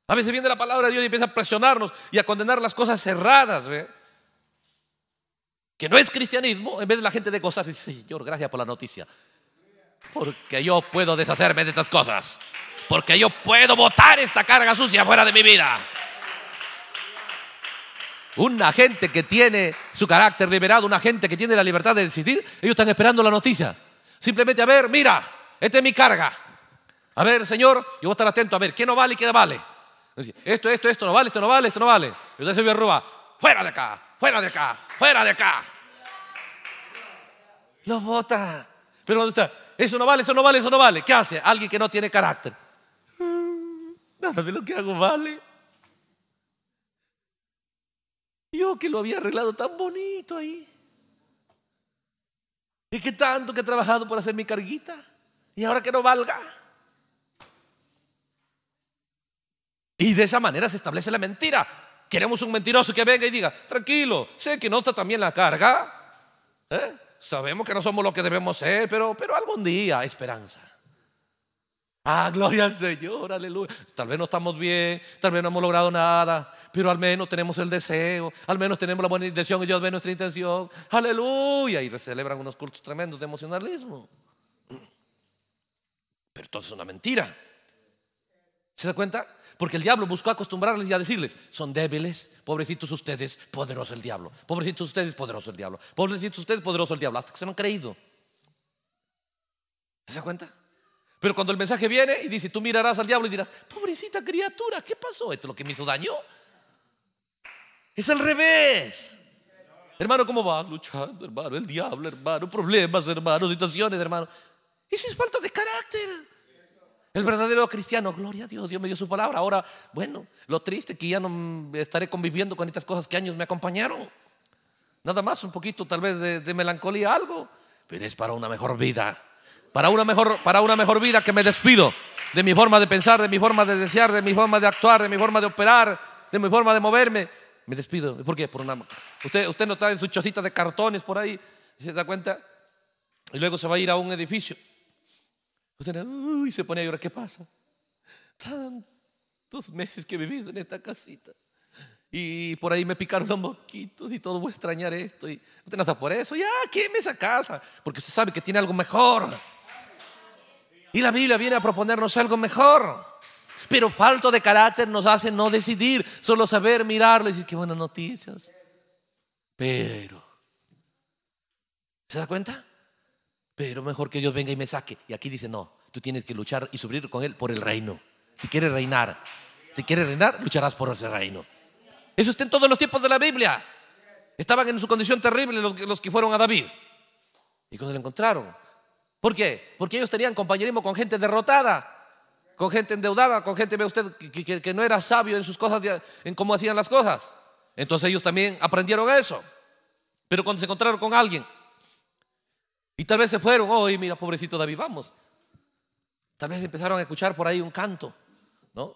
A veces viene la palabra de Dios y empieza a presionarnos y a condenar las cosas cerradas. ¿ve? Que no es cristianismo. En vez de la gente de cosas, dice, Señor, gracias por la noticia. Porque yo puedo deshacerme de estas cosas. Porque yo puedo botar esta carga sucia fuera de mi vida. Una gente que tiene su carácter liberado, una gente que tiene la libertad de decidir, ellos están esperando la noticia. Simplemente, a ver, mira, esta es mi carga. A ver, Señor, yo voy a estar atento a ver qué no vale y qué vale. Esto, esto, esto no vale, esto no vale, esto no vale. Y usted se vio arruba, fuera de acá, fuera de acá, fuera de acá. No vota. Pero cuando está? Eso no vale, eso no vale, eso no vale. ¿Qué hace? Alguien que no tiene carácter. Mm, nada de lo que hago vale. Yo que lo había arreglado tan bonito ahí. Y que tanto que he trabajado por hacer mi carguita. Y ahora que no valga. Y de esa manera se establece la mentira. Queremos un mentiroso que venga y diga, tranquilo, sé que no está también la carga. ¿eh? Sabemos que no somos lo que debemos ser, pero, pero algún día, esperanza. Ah, gloria al Señor, aleluya. Tal vez no estamos bien, tal vez no hemos logrado nada, pero al menos tenemos el deseo, al menos tenemos la buena intención y Dios ve nuestra intención. Aleluya. Y celebran unos cultos tremendos de emocionalismo. Pero todo es una mentira. ¿Se da cuenta? Porque el diablo buscó acostumbrarles y a decirles, son débiles, pobrecitos ustedes, poderoso el diablo, pobrecitos ustedes, poderoso el diablo, pobrecitos ustedes, poderoso el diablo, hasta que se han creído. ¿Se da cuenta? Pero cuando el mensaje viene y dice, tú mirarás al diablo y dirás, pobrecita criatura, ¿qué pasó? ¿Esto es lo que me hizo daño? Es al revés. Hermano, ¿cómo va? Luchando, hermano, el diablo, hermano, problemas, hermano, situaciones, hermano. si es falta de carácter. El verdadero cristiano, gloria a Dios, Dios me dio su palabra. Ahora, bueno, lo triste que ya no estaré conviviendo con estas cosas que años me acompañaron. Nada más, un poquito tal vez de melancolía, algo, pero es para una mejor vida para una mejor, para una mejor vida que me despido de mi forma de pensar, de mi forma de desear, de mi forma de actuar, de mi forma de operar, de mi forma de moverme. Me despido. ¿Por qué? Por una... Usted, usted no está en su chocita de cartones por ahí, ¿se da cuenta? Y luego se va a ir a un edificio. Usted uy, se pone a llorar. ¿Qué pasa? Tantos meses que he vivido en esta casita. Y por ahí me picaron los mosquitos y todo voy a extrañar esto. Y usted no está por eso. Ya, saca esa casa. Porque se sabe que tiene algo mejor. Y la Biblia viene a proponernos algo mejor. Pero falto de carácter nos hace no decidir, solo saber mirarlo y decir, qué buenas noticias. Pero, ¿se da cuenta? Pero mejor que Dios venga y me saque. Y aquí dice, no, tú tienes que luchar y sufrir con Él por el reino. Si quieres reinar, si quieres reinar, lucharás por ese reino. Eso está en todos los tiempos de la Biblia. Estaban en su condición terrible los, los que fueron a David. Y cuando lo encontraron, ¿Por qué? Porque ellos tenían compañerismo con gente derrotada, con gente endeudada, con gente, ve usted, que, no era sabio en sus cosas, en cómo hacían las cosas. Entonces ellos también aprendieron eso. Pero cuando se encontraron con alguien, y tal vez se fueron, oh, mira, pobrecito David, vamos. Tal vez empezaron a escuchar por ahí un canto, ¿no?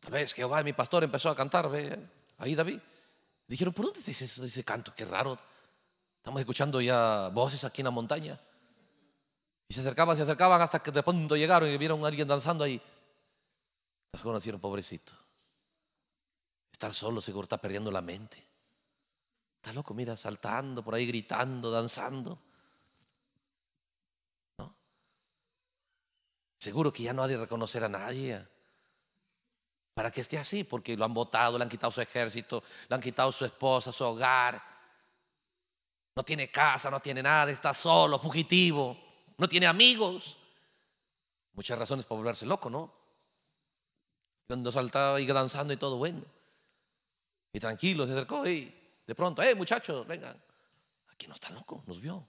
Tal vez que Jehová, mi pastor, empezó a cantar, ve, ahí David. Dijeron, ¿por dónde dice ese canto? Qué raro. Estamos escuchando ya voces aquí en la montaña se acercaban, se acercaban hasta que de pronto llegaron y vieron a alguien danzando ahí. Las conocieron, pobrecito. Estar solo seguro está perdiendo la mente. Está loco, mira, saltando por ahí, gritando, danzando. Seguro que ya no ha de reconocer a nadie. Para que esté así, porque lo han votado, le han quitado su ejército, le han quitado su esposa, su hogar. No tiene casa, no tiene nada, está solo, fugitivo no tiene amigos. Muchas razones para volverse loco, ¿no? cuando saltaba y danzando y todo bueno. Y tranquilo, se acercó y de pronto, ¡eh, muchachos, vengan! Aquí no está loco, nos vio.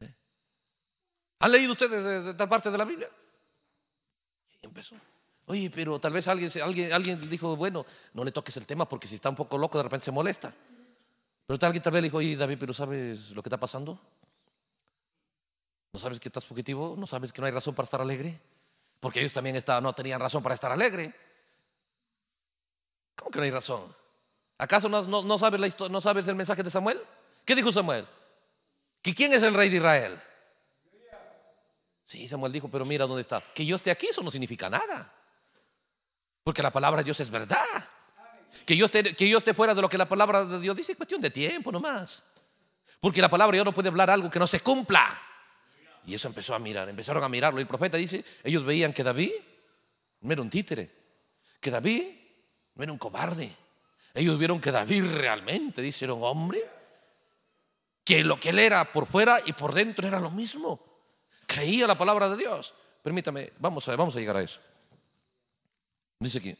¿Eh? ¿Han leído ustedes esta tal parte de la Biblia? Y empezó. Oye, pero tal vez alguien, alguien, alguien dijo, bueno, no le toques el tema porque si está un poco loco de repente se molesta. Pero tal, alguien tal vez le dijo, oye David, pero ¿sabes lo que está pasando? ¿No sabes que estás fugitivo? ¿No sabes que no hay razón para estar alegre? Porque ellos también estaban, no tenían razón para estar alegre. ¿Cómo que no hay razón? ¿Acaso no, sabes, la historia, no sabes el mensaje de Samuel? ¿Qué dijo Samuel? ¿Que quién es el rey de Israel? Sí, Samuel dijo, pero mira dónde estás. Que yo esté aquí, eso no significa nada. Porque la palabra de Dios es verdad. Que yo, esté, que yo esté fuera de lo que la palabra de Dios dice es cuestión de tiempo nomás. Porque la palabra de Dios no puede hablar algo que no se cumpla. Y eso empezó a mirar, empezaron a mirarlo. el profeta dice, ellos veían que David no era un títere, que David no era un cobarde. Ellos vieron que David realmente, dice, un hombre, que lo que él era por fuera y por dentro era lo mismo. Creía la palabra de Dios. Permítame, vamos a, vamos a llegar a eso. Dice aquí.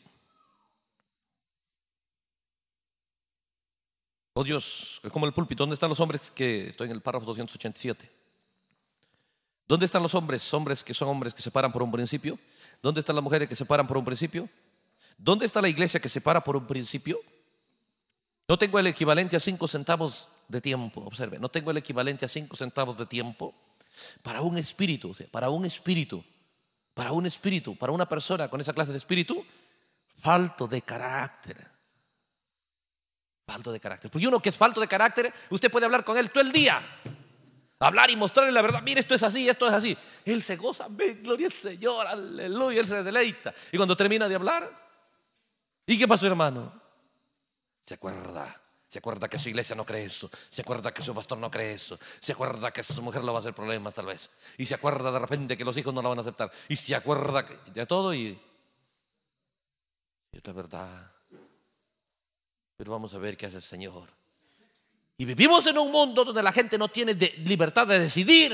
Oh Dios, como el púlpito, ¿dónde están los hombres que estoy en el párrafo 287? ¿Dónde están los hombres? Hombres que son hombres que se paran por un principio. ¿Dónde están las mujeres que se paran por un principio? ¿Dónde está la iglesia que se para por un principio? No tengo el equivalente a cinco centavos de tiempo, observe, no tengo el equivalente a cinco centavos de tiempo para un espíritu, o sea, para un espíritu, para un espíritu, para una persona con esa clase de espíritu, falto de carácter. Falto de carácter. Pues uno que es falto de carácter, usted puede hablar con él todo el día hablar y mostrarle la verdad. Mire, esto es así, esto es así. Él se goza, ve, gloria al Señor, aleluya, él se deleita. Y cuando termina de hablar, ¿y qué pasó, hermano? Se acuerda. Se acuerda que su iglesia no cree eso. Se acuerda que su pastor no cree eso. Se acuerda que su mujer lo va a hacer problemas tal vez. Y se acuerda de repente que los hijos no la van a aceptar. Y se acuerda de todo y... Es la verdad. Pero vamos a ver qué hace el Señor. Y vivimos en un mundo donde la gente no tiene libertad de decidir.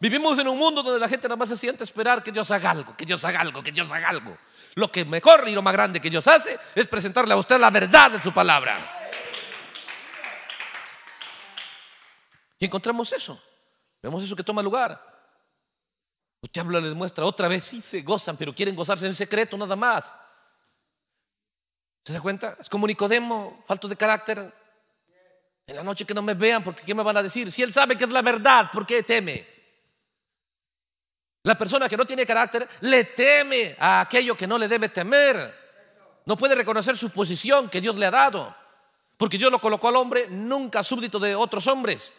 Vivimos en un mundo donde la gente nada más se siente esperar que Dios haga algo, que Dios haga algo, que Dios haga algo. Lo que mejor y lo más grande que Dios hace es presentarle a usted la verdad de su palabra. Y encontramos eso. Vemos eso que toma lugar. Usted habla, le demuestra otra vez, sí se gozan, pero quieren gozarse en secreto nada más. ¿Se da cuenta? Es como Nicodemo, falto de carácter, en la noche que no me vean, porque ¿qué me van a decir? Si él sabe que es la verdad, ¿por qué teme? La persona que no tiene carácter le teme a aquello que no le debe temer. No puede reconocer su posición que Dios le ha dado. Porque Dios lo colocó al hombre nunca súbdito de otros hombres.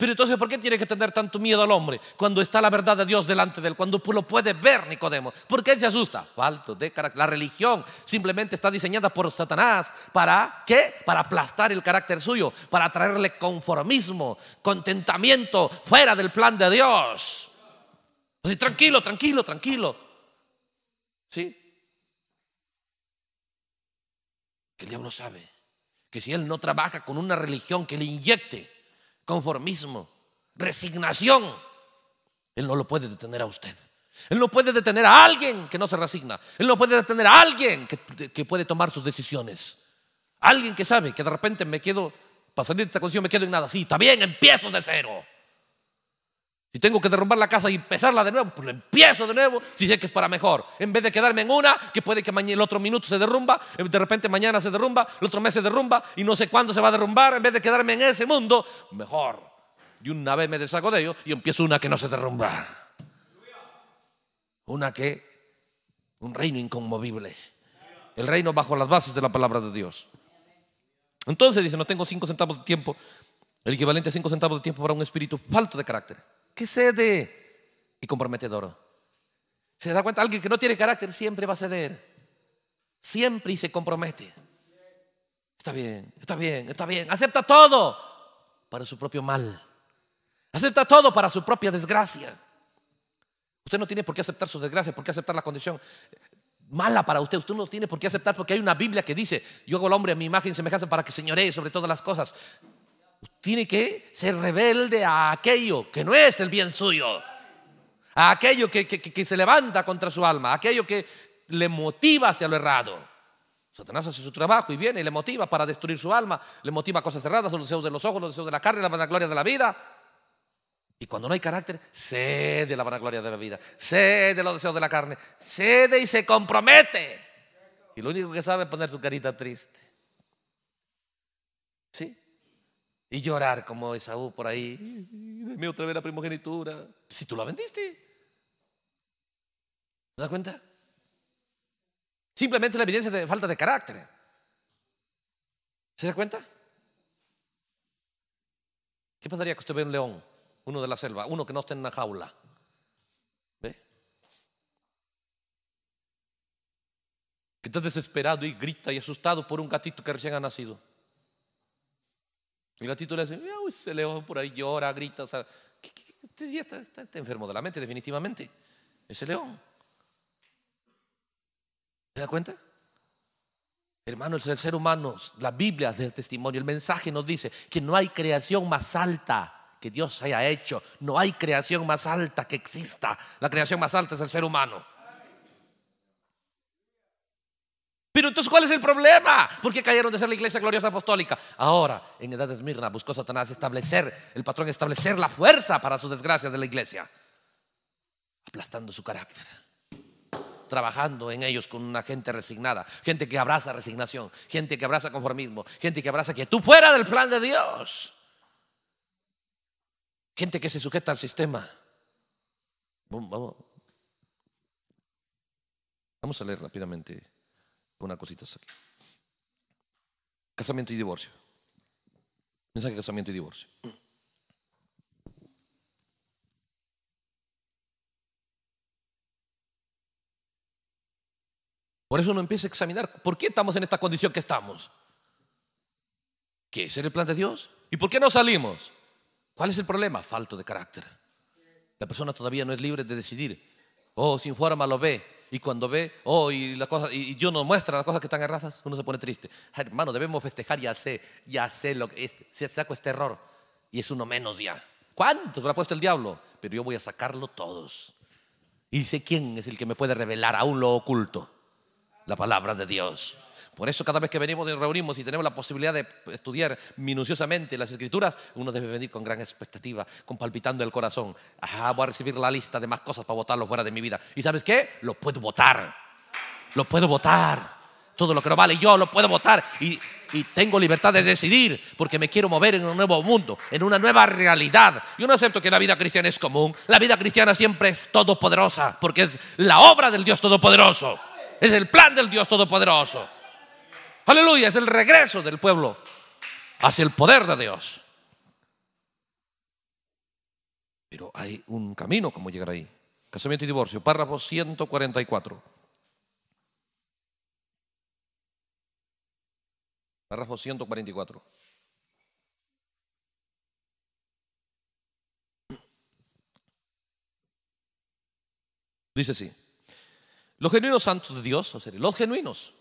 Pero entonces, ¿por qué tiene que tener tanto miedo al hombre cuando está la verdad de Dios delante de él? Cuando lo puede ver Nicodemo. ¿Por qué se asusta? Falto de carácter. La religión simplemente está diseñada por Satanás. ¿Para qué? Para aplastar el carácter suyo, para traerle conformismo, contentamiento fuera del plan de Dios. Así, tranquilo, tranquilo, tranquilo. ¿Sí? Que el diablo sabe que si él no trabaja con una religión que le inyecte conformismo, resignación. Él no lo puede detener a usted. Él no puede detener a alguien que no se resigna. Él no puede detener a alguien que, puede tomar sus decisiones. Alguien que sabe que de repente me quedo, para salir de esta condición me quedo en nada. Sí, está bien, empiezo de cero. Si tengo que derrumbar la casa y empezarla de nuevo, pues lo empiezo de nuevo si sé que es para mejor. En vez de quedarme en una, que puede que mañana, el otro minuto se derrumba, eh, de repente mañana se derrumba, el otro mes se derrumba y no sé cuándo se va a derrumbar, en vez de quedarme en ese mundo, mejor. Y una vez me deshago de ello y empiezo una que no se derrumba. Una que, un reino inconmovible. El reino bajo las bases de la palabra de Dios. Entonces dice, no tengo cinco centavos de tiempo, el equivalente a cinco centavos de tiempo para un espíritu falto de carácter cede? Y comprometedor. ¿Se da cuenta? Alguien que no tiene carácter siempre va a ceder. Siempre y se compromete. Está bien, está bien, está bien. Acepta todo para su propio mal. Acepta todo para su propia desgracia. Usted no tiene por qué aceptar su desgracia, por qué aceptar la condición mala para usted. Usted no tiene por qué aceptar porque hay una Biblia que dice, yo hago al hombre a mi imagen y semejanza para que señoree sobre todas las cosas tiene que ser rebelde a aquello que no es el bien suyo, a aquello que, se levanta contra su alma, a aquello que le motiva hacia lo errado. Satanás hace su trabajo y viene y le motiva para destruir su alma, le motiva cosas erradas los deseos de los ojos, los deseos de la carne, la vanagloria de la vida. Y cuando no hay carácter, cede la vanagloria de la vida, cede los deseos de la carne, cede y se compromete. Y lo único que sabe es poner su carita triste. ¿Sí? Y llorar como Esaú por ahí. Deme otra vez la primogenitura. Si tú la vendiste. ¿Se da cuenta? Simplemente la evidencia de falta de carácter. ¿Se da cuenta? ¿Qué pasaría que usted ve un león, uno de la selva, uno que no está en una jaula? ¿Ve? Que está desesperado y grita y asustado por un gatito que recién ha nacido. Y la titula dice, uy, ese león por ahí, llora, grita, o sea, este está, enfermo de la mente, definitivamente. Ese león. ¿Se da cuenta? Hermano, el ser humano, la Biblia del testimonio, el mensaje nos dice que no hay creación más alta que Dios haya hecho. No hay creación más alta que exista. La creación más alta es el ser humano. Pero entonces, ¿cuál es el problema? ¿Por qué cayeron de ser la iglesia gloriosa apostólica? Ahora, en edad de Esmirna, buscó Satanás establecer, el patrón establecer la fuerza para sus desgracias de la iglesia, aplastando su carácter, trabajando en ellos con una gente resignada, gente que abraza resignación, gente que abraza conformismo, gente que abraza que tú fuera del plan de Dios, gente que se sujeta al sistema. vamos a leer rápidamente una cosita aquí. Casamiento y divorcio. Mensaje casamiento y divorcio. Por eso uno empieza a examinar por qué estamos en esta condición que estamos. ¿Qué es el plan de Dios? ¿Y por qué no salimos? ¿Cuál es el problema? Falto de carácter. La persona todavía no es libre de decidir Oh, sin forma lo ve. Y cuando ve, oh, y, la cosa, y, yo no muestra las cosas que están erradas, uno se pone triste. hermano, debemos festejar, ya sé, ya sé, lo, que se saco este error. Y es uno menos ya. ¿Cuántos me ha puesto el diablo? Pero yo voy a sacarlo todos. Y sé quién es el que me puede revelar aún lo oculto. La palabra de Dios. Por eso cada vez que venimos de reunimos y tenemos la posibilidad de estudiar minuciosamente las escrituras, uno debe venir con gran expectativa, con palpitando el corazón. Ajá, voy a recibir la lista de más cosas para votarlos fuera de mi vida. ¿Y sabes qué? Lo puedo votar. Lo puedo votar. Todo lo que no vale yo lo puedo votar. Y, y tengo libertad de decidir porque me quiero mover en un nuevo mundo, en una nueva realidad. Yo no acepto que la vida cristiana es común. La vida cristiana siempre es todopoderosa porque es la obra del Dios todopoderoso. Es el plan del Dios todopoderoso. Aleluya, es el regreso del pueblo hacia el poder de Dios. Pero hay un camino como llegar ahí. Casamiento y divorcio, párrafo 144. Párrafo 144. Dice así. Los genuinos santos de Dios, o sea, los genuinos,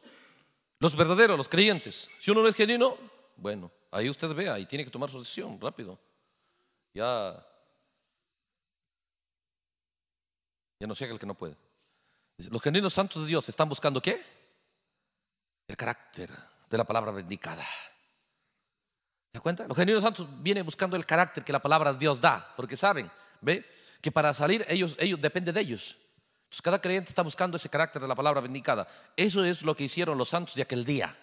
los verdaderos, los creyentes. Si uno no es genuino, bueno, ahí usted vea y tiene que tomar su decisión rápido. Ya, ya no sea el que no puede. Los genuinos santos de Dios están buscando qué? El carácter de la palabra bendicada. ¿Te da cuenta? Los genuinos santos vienen buscando el carácter que la palabra de Dios da, porque saben, ¿ve? Que para salir ellos, ellos depende de ellos. Pues cada creyente está buscando ese carácter de la palabra vindicada. Eso es lo que hicieron los santos de aquel día.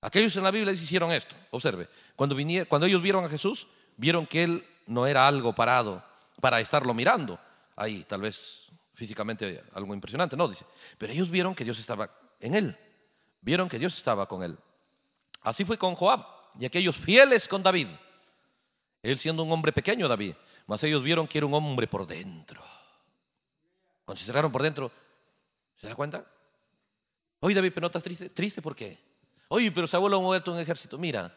Aquellos en la Biblia hicieron esto. Observe, cuando, cuando ellos vieron a Jesús, vieron que él no era algo parado para estarlo mirando. Ahí, tal vez físicamente algo impresionante, no, dice. Pero ellos vieron que Dios estaba en él. Vieron que Dios estaba con él. Así fue con Joab y aquellos fieles con David. Él siendo un hombre pequeño, David. Mas ellos vieron que era un hombre por dentro cuando se cerraron por dentro, ¿se da cuenta? Oye, David, pero no estás triste. ¿Triste por qué? Oye, pero Saúl ha muerto un ejército. Mira,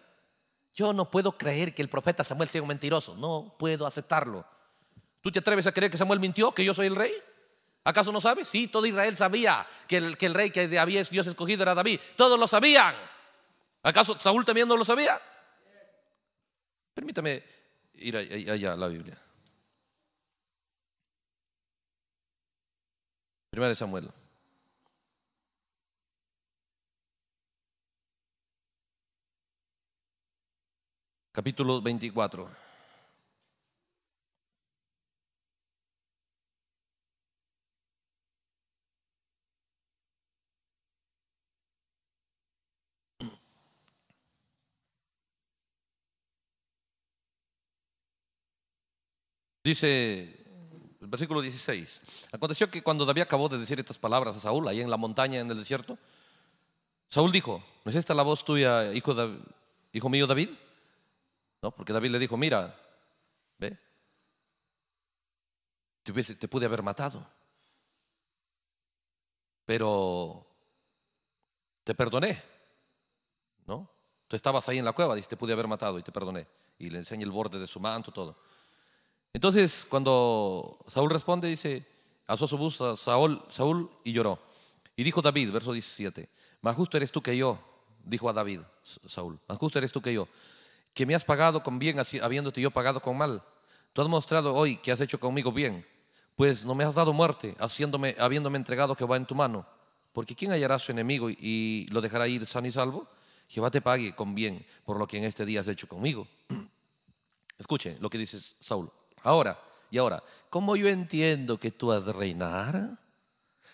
yo no puedo creer que el profeta Samuel sea un mentiroso. No puedo aceptarlo. ¿Tú te atreves a creer que Samuel mintió, que yo soy el rey? ¿Acaso no sabes? Sí, todo Israel sabía que el, que el rey que había Dios escogido era David. Todos lo sabían. ¿Acaso Saúl también no lo sabía? Permítame ir allá a la Biblia. Primera de Samuel. Capítulo 24. Dice versículo 16. Aconteció que cuando David acabó de decir estas palabras a Saúl, ahí en la montaña, en el desierto, Saúl dijo, ¿no es esta la voz tuya, hijo, mío David? No, porque David le dijo, mira, ve, te, pude haber matado, pero te perdoné, ¿no? Tú estabas ahí en la cueva, dice, te pude haber matado y te perdoné. Y le enseñé el borde de su manto, todo. Entonces, cuando Saúl responde, dice, asó su voz a Saúl, Saúl y lloró. Y dijo David, verso 17, más justo eres tú que yo, dijo a David, Saúl, más justo eres tú que yo, que me has pagado con bien, así, habiéndote yo pagado con mal. Tú has mostrado hoy que has hecho conmigo bien, pues no me has dado muerte, haciéndome, habiéndome entregado Jehová en tu mano. Porque ¿quién hallará su enemigo y, y lo dejará ir sano y salvo? Jehová te pague con bien por lo que en este día has hecho conmigo. Escuche lo que dice Saúl. Ahora, y ahora, ¿cómo yo entiendo que tú has de reinar?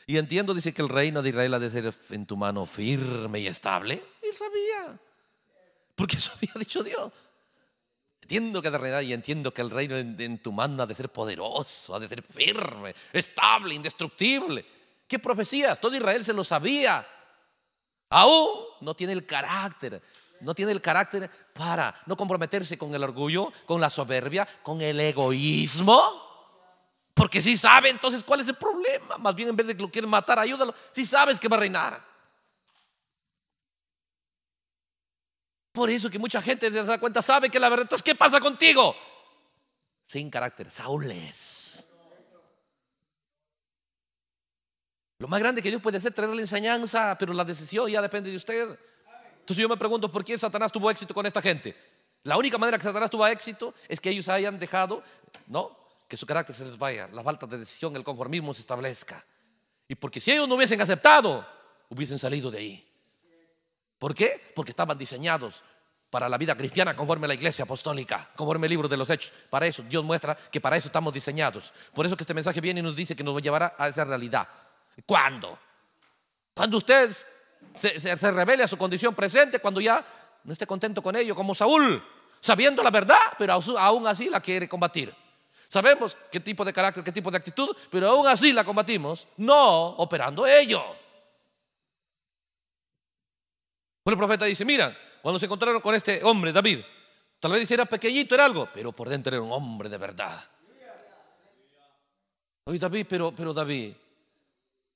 Y entiendo, dice que el reino de Israel ha de ser en tu mano firme y estable. Él sabía, porque eso había dicho Dios. Entiendo que ha de reinar y entiendo que el reino en, tu mano ha de ser poderoso, ha de ser firme, estable, indestructible. ¿Qué profecías? Todo Israel se lo sabía. Aún no tiene el carácter, no tiene el carácter para no comprometerse con el orgullo, con la soberbia, con el egoísmo. Porque si sabe entonces cuál es el problema, más bien en vez de que lo quieren matar, ayúdalo. Si sabes que va a reinar. Por eso que mucha gente de esa cuenta sabe que la verdad. Entonces, ¿qué pasa contigo? Sin carácter, Saúl es. Lo más grande que Dios puede hacer traer la enseñanza, pero la decisión ya depende de usted. Entonces yo me pregunto, ¿por qué Satanás tuvo éxito con esta gente? La única manera que Satanás tuvo éxito es que ellos hayan dejado, ¿no? Que su carácter se les vaya, la falta de decisión, el conformismo se establezca. Y porque si ellos no hubiesen aceptado, hubiesen salido de ahí. ¿Por qué? Porque estaban diseñados para la vida cristiana conforme a la iglesia apostólica, conforme el libro de los hechos. Para eso Dios muestra que para eso estamos diseñados. Por eso que este mensaje viene y nos dice que nos llevará a esa realidad. ¿Cuándo? Cuando ustedes. Se, se, revele a su condición presente cuando ya no esté contento con ello, como Saúl, sabiendo la verdad, pero aún así la quiere combatir. Sabemos qué tipo de carácter, qué tipo de actitud, pero aún así la combatimos, no operando ello. pero el profeta dice, mira, cuando se encontraron con este hombre, David, tal vez hiciera era pequeñito, era algo, pero por dentro era un hombre de verdad. Oye, David, pero, pero David,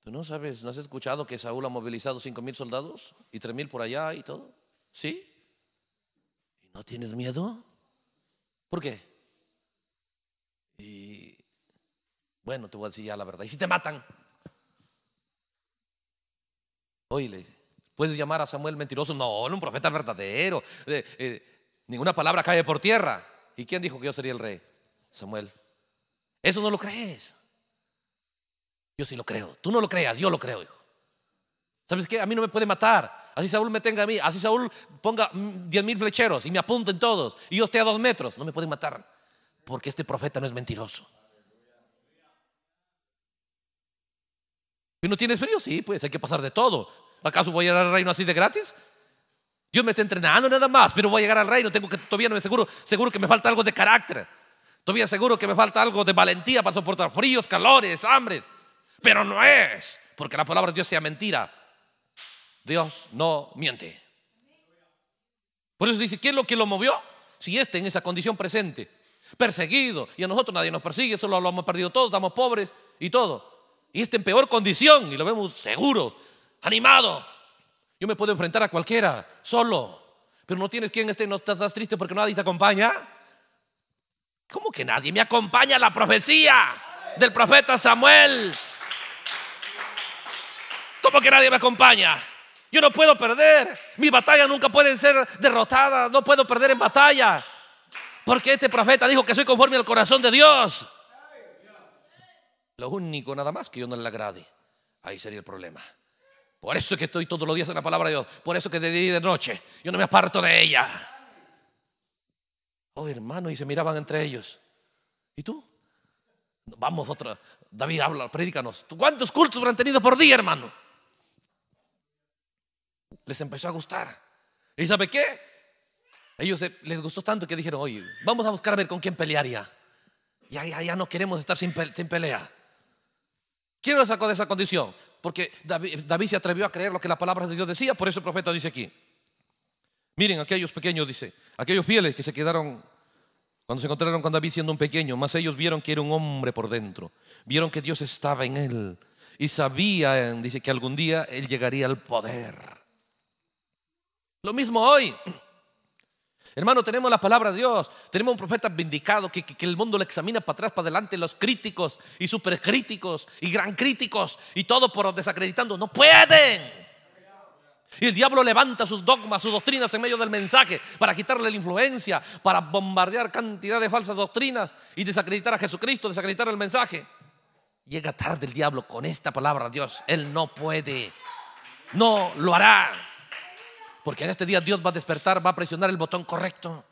¿Tú no sabes, no has escuchado que Saúl ha movilizado cinco mil soldados y tres mil por allá y todo? ¿Sí? ¿Y no tienes miedo? ¿Por qué? Y bueno, te voy a decir ya la verdad. ¿Y si te matan? Oye, ¿puedes llamar a Samuel mentiroso? No, no un profeta verdadero. Eh, eh, ninguna palabra cae por tierra. ¿Y quién dijo que yo sería el rey? Samuel. Eso no lo crees. Yo sí lo creo. Tú no lo creas, yo lo creo, hijo. ¿Sabes qué? A mí no me puede matar. Así Saúl me tenga a mí. Así Saúl ponga mm, diez mil flecheros y me apunten todos. Y yo esté a dos metros. No me pueden matar. Porque este profeta no es mentiroso. ¿Y no tienes frío? Sí, pues hay que pasar de todo. ¿Acaso voy a llegar al reino así de gratis? Dios me está entrenando nada más, pero voy a llegar al reino. Tengo que, todavía no me seguro, seguro que me falta algo de carácter. Todavía seguro que me falta algo de valentía para soportar fríos, calores, hambre pero no es, porque la palabra de Dios sea mentira. Dios no miente. Por eso dice, quién es lo que lo movió? Si este en esa condición presente, perseguido, y a nosotros nadie nos persigue, solo lo hemos perdido todos, estamos pobres y todo. Y este en peor condición, y lo vemos seguro, animado. Yo me puedo enfrentar a cualquiera, solo, pero no tienes quien esté, no estás triste porque nadie te acompaña. ¿Cómo que nadie me acompaña la profecía del profeta Samuel? ¿Cómo que nadie me acompaña? Yo no puedo perder. Mis batallas nunca pueden ser derrotadas. No puedo perder en batalla. Porque este profeta dijo que soy conforme al corazón de Dios. Lo único nada más que yo no le agrade. Ahí sería el problema. Por eso es que estoy todos los días en la palabra de Dios. Por eso es que de día y de noche yo no me aparto de ella. Oh, hermano, y se miraban entre ellos. ¿Y tú? Vamos otra. David habla, predícanos. ¿Cuántos cultos habrán tenido por día, hermano? les empezó a gustar. ¿Y sabe qué? Ellos les gustó tanto que dijeron, oye, vamos a buscar a ver con quién pelearía y Ya, no queremos estar sin, pelea. ¿Quién lo sacó de esa condición? Porque David, se atrevió a creer lo que la palabra de Dios decía, por eso el profeta dice aquí. Miren, aquellos pequeños, dice, aquellos fieles que se quedaron cuando se encontraron con David siendo un pequeño, más ellos vieron que era un hombre por dentro, vieron que Dios estaba en él y sabían, dice, que algún día él llegaría al poder. Lo mismo hoy. Hermano, tenemos la palabra de Dios, tenemos un profeta vindicado que, el mundo le examina para atrás, para adelante, los críticos y supercríticos y gran críticos y todo por desacreditando. No pueden. Y el diablo levanta sus dogmas, sus doctrinas en medio del mensaje para quitarle la influencia, para bombardear cantidad de falsas doctrinas y desacreditar a Jesucristo, desacreditar el mensaje. Llega tarde el diablo con esta palabra, de Dios. Él no puede, no lo hará. Porque en este día Dios va a despertar, va a presionar el botón correcto.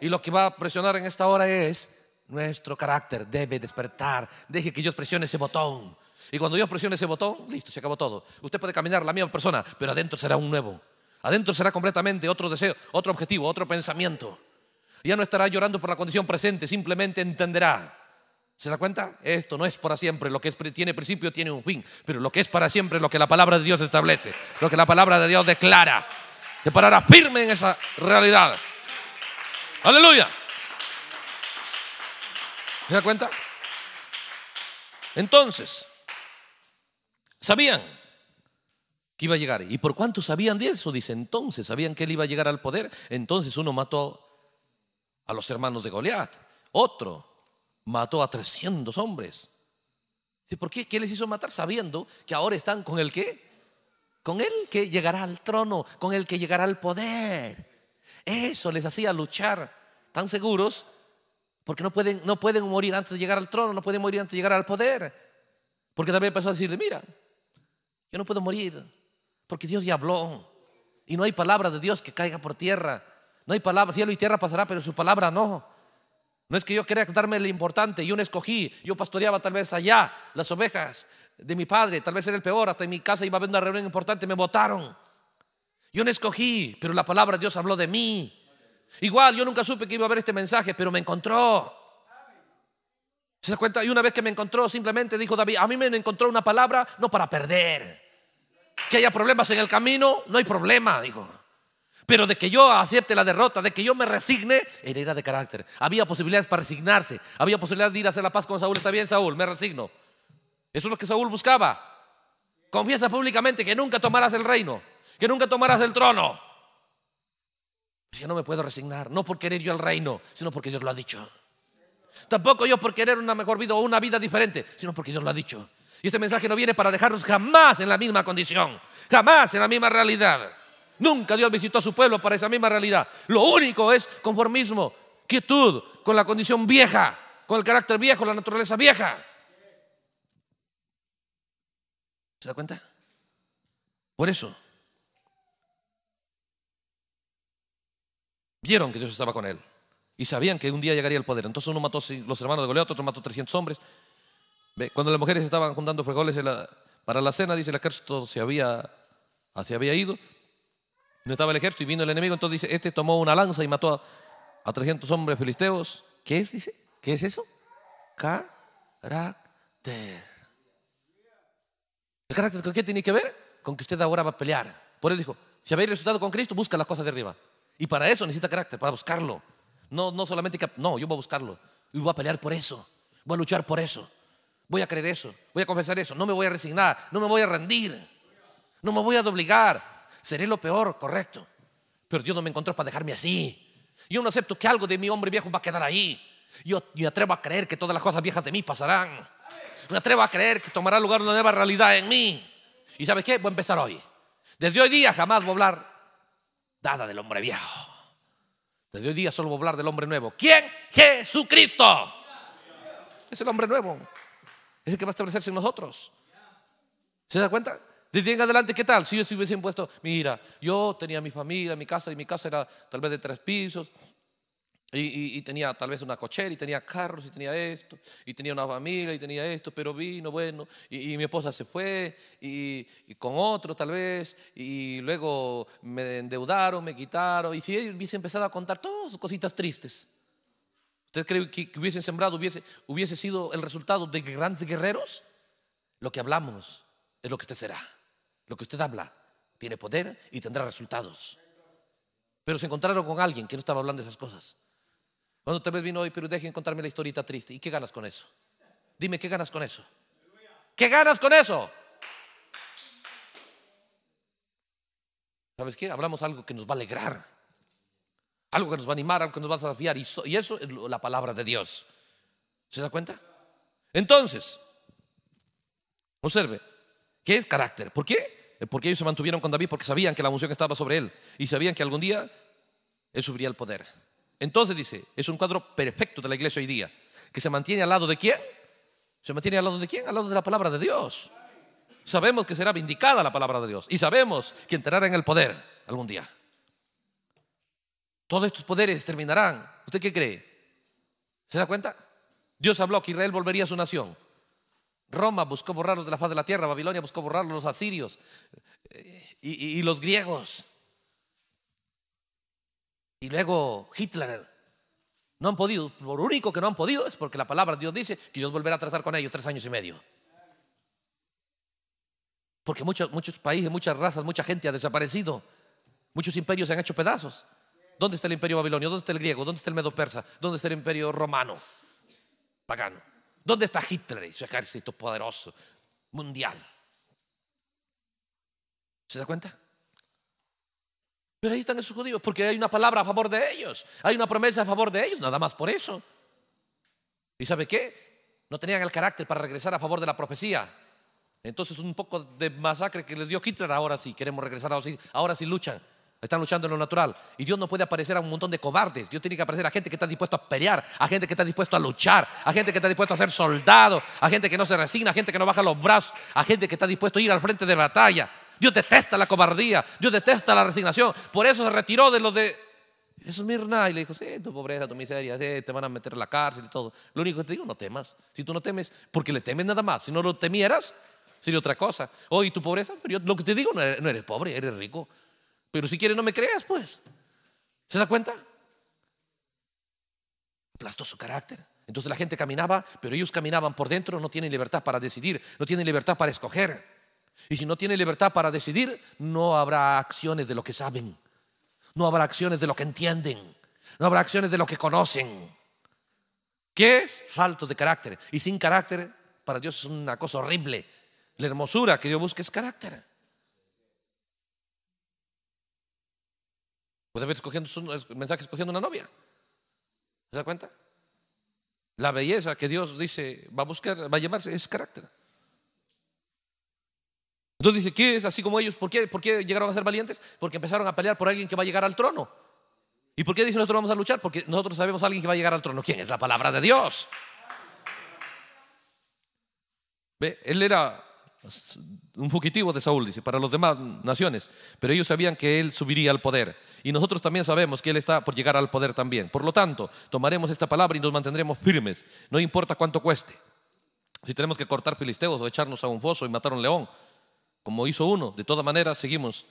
Y lo que va a presionar en esta hora es nuestro carácter. Debe despertar. Deje que Dios presione ese botón. Y cuando Dios presione ese botón, listo, se acabó todo. Usted puede caminar la misma persona, pero adentro será un nuevo. Adentro será completamente otro deseo, otro objetivo, otro pensamiento. Ya no estará llorando por la condición presente, simplemente entenderá. ¿Se da cuenta? Esto no es para siempre. Lo que tiene principio tiene un fin. Pero lo que es para siempre es lo que la palabra de Dios establece, lo que la palabra de Dios declara que parara firme en esa realidad. Aleluya. ¿Se da cuenta? Entonces, sabían que iba a llegar. ¿Y por cuánto sabían de eso? Dice, entonces, sabían que él iba a llegar al poder. Entonces uno mató a los hermanos de Goliat. Otro mató a 300 hombres. ¿Por qué? ¿Qué les hizo matar? Sabiendo que ahora están con el qué? con el que llegará al trono, con el que llegará al poder. Eso les hacía luchar tan seguros porque no pueden, no pueden morir antes de llegar al trono, no pueden morir antes de llegar al poder. Porque también empezó a decirle, mira, yo no puedo morir porque Dios ya habló y no hay palabra de Dios que caiga por tierra. No hay palabra, cielo y tierra pasará, pero su palabra no. No es que yo quería darme lo importante, yo no escogí, yo pastoreaba tal vez allá las ovejas, de mi padre, tal vez era el peor, hasta en mi casa iba a haber una reunión importante, me votaron. Yo no escogí, pero la palabra de Dios habló de mí. Igual, yo nunca supe que iba a haber este mensaje, pero me encontró. ¿Se da cuenta? Y una vez que me encontró, simplemente dijo David, a mí me encontró una palabra no para perder. Que haya problemas en el camino, no hay problema, dijo. Pero de que yo acepte la derrota, de que yo me resigne, era de carácter. Había posibilidades para resignarse, había posibilidades de ir a hacer la paz con Saúl. Está bien, Saúl, me resigno. Eso es lo que Saúl buscaba. Confiesa públicamente que nunca tomarás el reino, que nunca tomarás el trono. Pues yo no me puedo resignar, no por querer yo el reino, sino porque Dios lo ha dicho. Tampoco yo por querer una mejor vida o una vida diferente, sino porque Dios lo ha dicho. Y este mensaje no viene para dejarnos jamás en la misma condición, jamás en la misma realidad. Nunca Dios visitó a su pueblo para esa misma realidad. Lo único es conformismo, quietud con la condición vieja, con el carácter viejo, la naturaleza vieja. ¿Se da cuenta? Por eso. Vieron que Dios estaba con él. Y sabían que un día llegaría el poder. Entonces uno mató los hermanos de Goliat, otro mató 300 hombres. Cuando las mujeres estaban juntando frijoles para la cena, dice el ejército se había, ah, había ido. No estaba el ejército y vino el enemigo. Entonces dice, este tomó una lanza y mató a, 300 hombres filisteos. ¿Qué es? Dice, ¿qué es eso? Carácter. ¿El carácter con qué tiene que ver? Con que usted ahora va a pelear. Por eso dijo, si habéis resultado con Cristo, busca las cosas de arriba. Y para eso necesita carácter, para buscarlo. No, no solamente que, no, yo voy a buscarlo. Y voy a pelear por eso. Voy a luchar por eso. Voy a creer eso. Voy a confesar eso. No me voy a resignar. No me voy a rendir. No me voy a doblegar. Seré lo peor, correcto. Pero Dios no me encontró para dejarme así. Yo no acepto que algo de mi hombre viejo va a quedar ahí. Yo me atrevo a creer que todas las cosas viejas de mí pasarán me atrevo a creer que tomará lugar una nueva realidad en mí. ¿Y sabes qué? Voy a empezar hoy. Desde hoy día jamás voy a hablar nada del hombre viejo. Desde hoy día solo voy a hablar del hombre nuevo. ¿Quién? Jesucristo. Es el hombre nuevo. Es el que va a establecerse en nosotros. ¿Se da cuenta? Desde en adelante, ¿qué tal? Si yo se hubiese puesto, mira, yo tenía mi familia, mi casa, y mi casa era tal vez de tres pisos, y, tenía tal vez una cochera, y tenía carros, y tenía esto, y tenía una familia, y tenía esto, pero vino, bueno, y, mi esposa se fue, y, con otro tal vez, y luego me endeudaron, me quitaron, y si él hubiese empezado a contar todas sus cositas tristes, ¿usted cree que, que hubiesen sembrado, hubiese, hubiese sido el resultado de grandes guerreros? Lo que hablamos es lo que usted será, lo que usted habla tiene poder y tendrá resultados. Pero se encontraron con alguien que no estaba hablando de esas cosas. Cuando tal vez vino hoy, pero dejen contarme la historita triste. ¿Y qué ganas con eso? Dime, ¿qué ganas con eso? ¿Qué ganas con eso? ¿Sabes qué? Hablamos algo que nos va a alegrar, algo que nos va a animar, algo que nos va a desafiar. Y, eso es la palabra de Dios. ¿Se da cuenta? Entonces, observe, ¿qué es carácter? ¿Por qué? Eh, porque ellos se mantuvieron con David porque sabían que la unción estaba sobre él y sabían que algún día él subiría al poder. Entonces dice, es un cuadro perfecto de la iglesia hoy día, que se mantiene al lado de quién? Se mantiene al lado de quién? Al lado de la palabra de Dios. Sabemos que será vindicada la palabra de Dios y sabemos que entrará en el poder algún día. Todos estos poderes terminarán. ¿Usted qué cree? ¿Se da cuenta? Dios habló que Israel volvería a su nación. Roma buscó borrarlos de la faz de la tierra, Babilonia buscó borrarlos los asirios eh, y los griegos y luego Hitler. No han podido. Lo único que no han podido es porque la palabra de Dios dice que Dios volverá a tratar con ellos tres años y medio. Porque muchos, muchos países, muchas razas, mucha gente ha desaparecido. Muchos imperios se han hecho pedazos. ¿Dónde está el imperio babilonio? ¿Dónde está el griego? ¿Dónde está el medo persa? ¿Dónde está el imperio romano? Pagano. ¿Dónde está Hitler y su ejército poderoso mundial? ¿Se da cuenta? Pero ahí están esos judíos, porque hay una palabra a favor de ellos, hay una promesa a favor de ellos, nada más por eso. ¿Y sabe qué? No tenían el carácter para regresar a favor de la profecía. Entonces un poco de masacre que les dio Hitler, ahora sí, queremos regresar, ahora sí, ahora sí luchan. Están luchando en lo natural. Y Dios no puede aparecer a un montón de cobardes. Dios tiene que aparecer a gente que está dispuesto a pelear, a gente que está dispuesto a luchar, a gente que está dispuesto a ser soldado, a gente que no se resigna, a gente que no baja los brazos, a gente que está dispuesto a ir al frente de batalla. Dios detesta la cobardía, Dios detesta la resignación. Por eso se retiró de los de eso es Mirna. Y le dijo, sí, tu pobreza, tu miseria, sí, te van a meter a la cárcel y todo. Lo único que te digo, no temas. Si tú no temes, porque le temes nada más. Si no lo temieras, sería otra cosa. oye tu pobreza, pero yo, lo que te digo, no eres, no eres, pobre, eres rico. Pero si quieres, no me creas, pues. ¿Se da cuenta? Aplastó su carácter. Entonces la gente caminaba, pero ellos caminaban por dentro, no tienen libertad para decidir, no tienen libertad para escoger. Y si no tiene libertad para decidir, no habrá acciones de lo que saben. No habrá acciones de lo que entienden. No habrá acciones de lo que conocen. ¿Qué es? Faltos de carácter. Y sin carácter, para Dios es una cosa horrible. La hermosura que Dios busca es carácter. Puede haber escogiendo un mensaje escogiendo una novia. ¿Se da cuenta? La belleza que Dios dice va a buscar, va a llamarse, es carácter. Entonces dice, ¿qué es así como ellos? ¿Por qué, qué llegaron a ser valientes? Porque empezaron a pelear por alguien que va a llegar al trono. ¿Y por qué dice nosotros vamos a luchar? Porque nosotros sabemos a alguien que va a llegar al trono. ¿Quién es la palabra de Dios? Él era un fugitivo de Saúl, dice, para las demás naciones, pero ellos sabían que él subiría al poder. Y nosotros también sabemos que él está por llegar al poder también. Por lo tanto, tomaremos esta palabra y nos mantendremos firmes, no importa cuánto cueste. Si tenemos que cortar filisteos o echarnos a un foso y matar a un león, como hizo uno. De todas maneras, seguimos.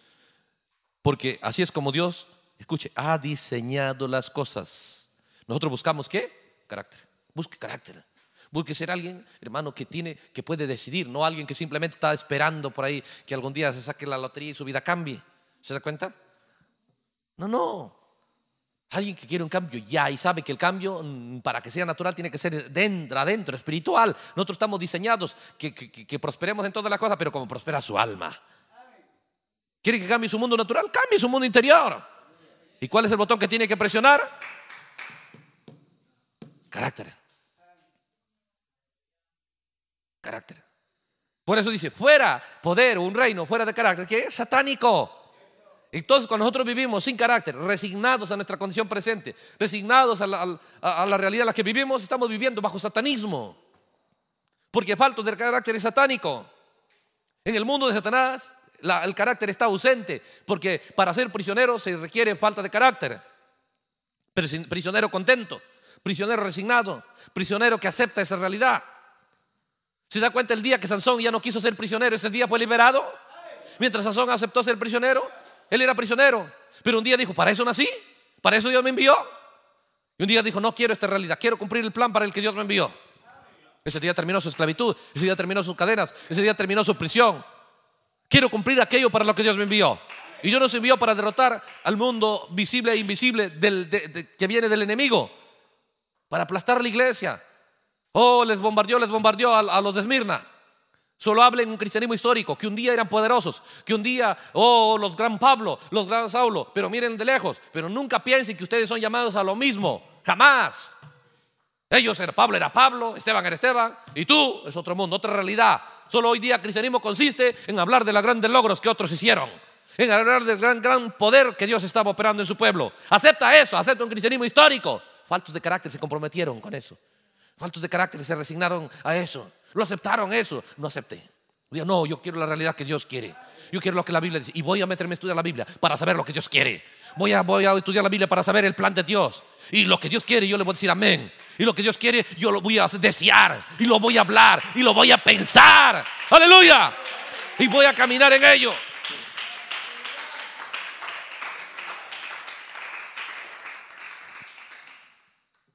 Porque así es como Dios, escuche, ha diseñado las cosas. Nosotros buscamos qué? Carácter. Busque carácter. Busque ser alguien, hermano, que tiene, que puede decidir, no alguien que simplemente está esperando por ahí que algún día se saque la lotería y su vida cambie. ¿Se da cuenta? No, no. Alguien que quiere un cambio ya y sabe que el cambio mm, para que sea natural tiene que ser dentro, adentro, espiritual. Nosotros estamos diseñados que, prosperemos en todas las cosas, pero como prospera su alma. ¿Quiere que cambie su mundo natural? Cambie su mundo interior. ¿Y cuál es el botón que tiene que presionar? Carácter. Carácter. Por eso dice, fuera poder, un reino fuera de carácter, que es satánico. Entonces, cuando nosotros vivimos sin carácter, resignados a nuestra condición presente, resignados a la, realidad en la que vivimos, estamos viviendo bajo satanismo. Porque falta del carácter es satánico. En el mundo de Satanás, el carácter está ausente, porque para ser prisionero se requiere falta de carácter. Prisionero contento, prisionero resignado, prisionero que acepta esa realidad. ¿Se da cuenta el día que Sansón ya no quiso ser prisionero? Ese día fue liberado. Mientras Sansón aceptó ser prisionero, él era prisionero. Pero un día dijo, para eso nací, para eso Dios me envió. Y un día dijo, no quiero esta realidad, quiero cumplir el plan para el que Dios me envió. Ese día terminó su esclavitud, ese día terminó sus cadenas, ese día terminó su prisión. Quiero cumplir aquello para lo que Dios me envió. Y Dios nos envió para derrotar al mundo visible e invisible que viene del enemigo, para aplastar la iglesia. Oh, les bombardeó, les bombardeó a, a los de Esmirna. Solo hablen en un cristianismo histórico, que un día eran poderosos, que un día, oh, los gran Pablo, los gran Saulo, pero miren de lejos, pero nunca piensen que ustedes son llamados a lo mismo, jamás. Ellos eran Pablo era Pablo, Esteban era Esteban, y tú es otro mundo, otra realidad. Solo hoy día el cristianismo consiste en hablar de los grandes logros que otros hicieron, en hablar del gran, gran poder que Dios estaba operando en su pueblo. Acepta eso, acepta un cristianismo histórico. Faltos de carácter se comprometieron con eso. Faltos de carácter se resignaron a eso. Lo aceptaron eso. No acepté. no, yo quiero la realidad que Dios quiere. Yo quiero lo que la Biblia dice. Y voy a meterme a estudiar la Biblia para saber lo que Dios quiere. Voy a, voy a estudiar la Biblia para saber el plan de Dios. Y lo que Dios quiere, yo le voy a decir amén. Y lo que Dios quiere, yo lo voy a desear. Y lo voy a hablar. Y lo voy a pensar. Aleluya. Y voy a caminar en ello.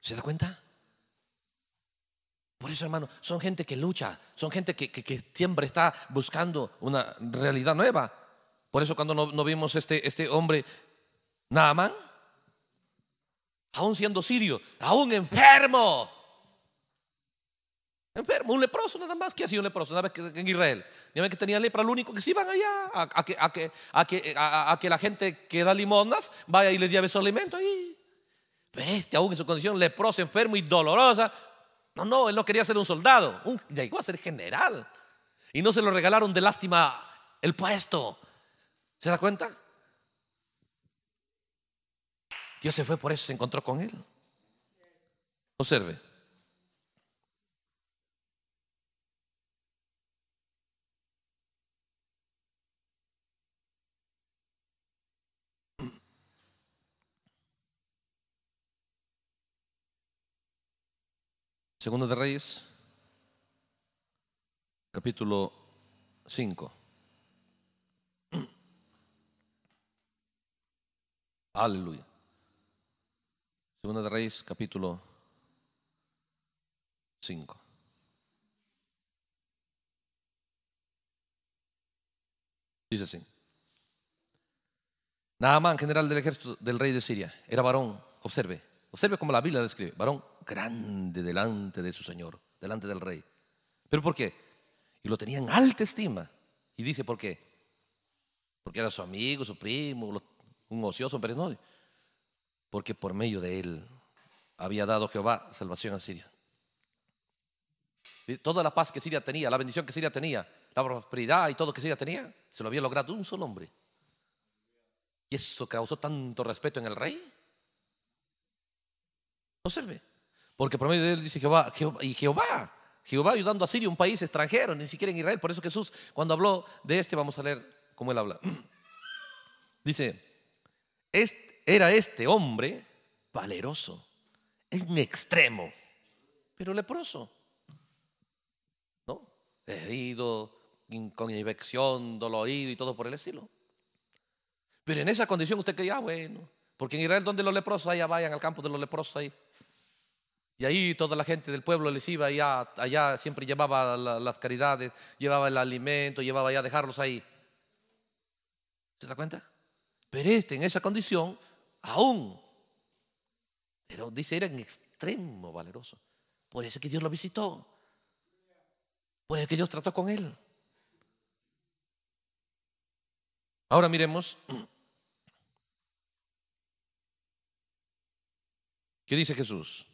¿Se da cuenta? Por eso, hermano, son gente que lucha, son gente que, siempre está buscando una realidad nueva. Por eso cuando no, vimos este, este hombre, Naamán, aún siendo sirio, aún enfermo, enfermo, un leproso nada más. ¿Qué ha sido un leproso? Una vez en Israel, ya ven que tenía lepra, lo único que se iban allá a, que, a, que, a, que, la gente que da limonas vaya y les lleve su alimento ahí. Pero este, aún en su condición leproso, enfermo y dolorosa, no, no, él no quería ser un soldado, un, llegó a ser general. Y no se lo regalaron de lástima el puesto. ¿Se da cuenta? Dios se fue por eso, se encontró con él. Observe. Segundo de Reyes, capítulo 5. Aleluya. Segunda de Reyes, capítulo 5. Dice así. Naamán, general del ejército del rey de Siria, era varón, observe, observe como la Biblia describe, varón grande delante de su Señor, delante del rey. ¿Pero por qué? Y lo tenía en alta estima. Y dice, ¿por qué? Porque era su amigo, su primo, un ocioso, pero no. Porque por medio de él había dado Jehová salvación a Siria. toda la paz que Siria tenía, la bendición que Siria tenía, la prosperidad y todo que Siria tenía, se lo había logrado un solo hombre. Y eso causó tanto respeto en el rey. Observe. Porque por medio de él dice Jehová, y Jehová, Jehová ayudando a Siria, un país extranjero, ni siquiera en Israel. Por eso Jesús, cuando habló de este, vamos a leer cómo él habla. Dice, este, era este hombre valeroso, en extremo, pero leproso, ¿no? Herido, con infección, dolorido y todo por el estilo. Pero en esa condición usted creía Ah bueno, porque en Israel donde los leprosos, allá vayan al campo de los leprosos ahí. Y ahí toda la gente del pueblo les iba allá, allá siempre llevaba las caridades, llevaba el alimento, llevaba ya dejarlos ahí. ¿Se da cuenta? Pero este en esa condición, aún, pero dice, era en extremo valeroso. Por eso que Dios lo visitó. Por eso que Dios trató con él. Ahora miremos ¿Qué dice Jesús?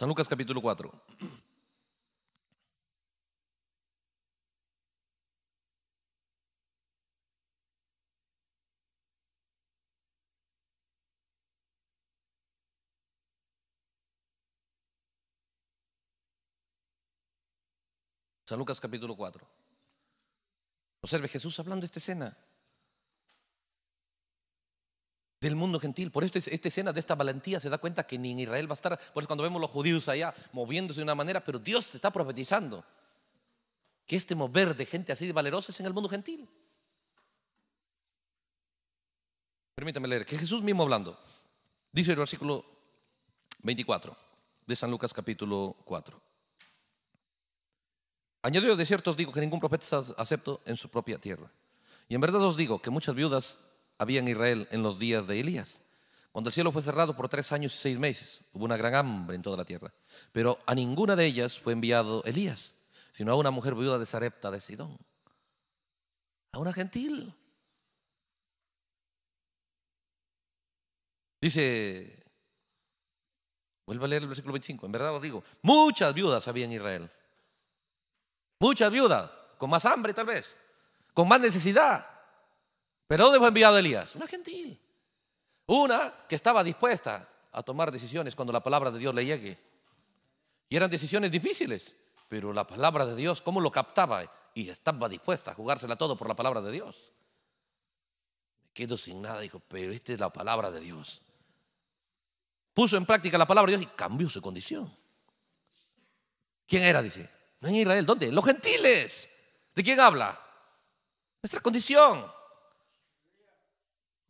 San Lucas capítulo 4. San Lucas capítulo 4. Observe Jesús hablando de esta escena del mundo gentil. Por esto esta escena de esta valentía se da cuenta que ni en Israel va a estar. Por eso cuando vemos los judíos allá moviéndose de una manera, pero Dios está profetizando que este mover de gente así de valerosa es en el mundo gentil. Permítame leer, que Jesús mismo hablando, dice el versículo 24 de San Lucas capítulo 4. Añadió de cierto os digo que ningún profeta está acepto en su propia tierra. Y en verdad os digo que muchas viudas había en Israel en los días de Elías. Cuando el cielo fue cerrado por tres años y seis meses, hubo una gran hambre en toda la tierra. Pero a ninguna de ellas fue enviado Elías, sino a una mujer viuda de Sarepta de Sidón, a una gentil. Dice, vuelvo a leer el versículo 25, en verdad os digo, muchas viudas había en Israel, muchas viudas, con más hambre tal vez, con más necesidad. ¿Pero dónde fue enviado Elías? Una gentil. Una que estaba dispuesta a tomar decisiones cuando la palabra de Dios le llegue. Y eran decisiones difíciles, pero la palabra de Dios, ¿cómo lo captaba? Y estaba dispuesta a jugársela todo por la palabra de Dios. Me quedo sin nada, dijo, pero esta es la palabra de Dios. Puso en práctica la palabra de Dios y cambió su condición. ¿Quién era? Dice, no en Israel, ¿dónde? Los gentiles. ¿De quién habla? Nuestra condición.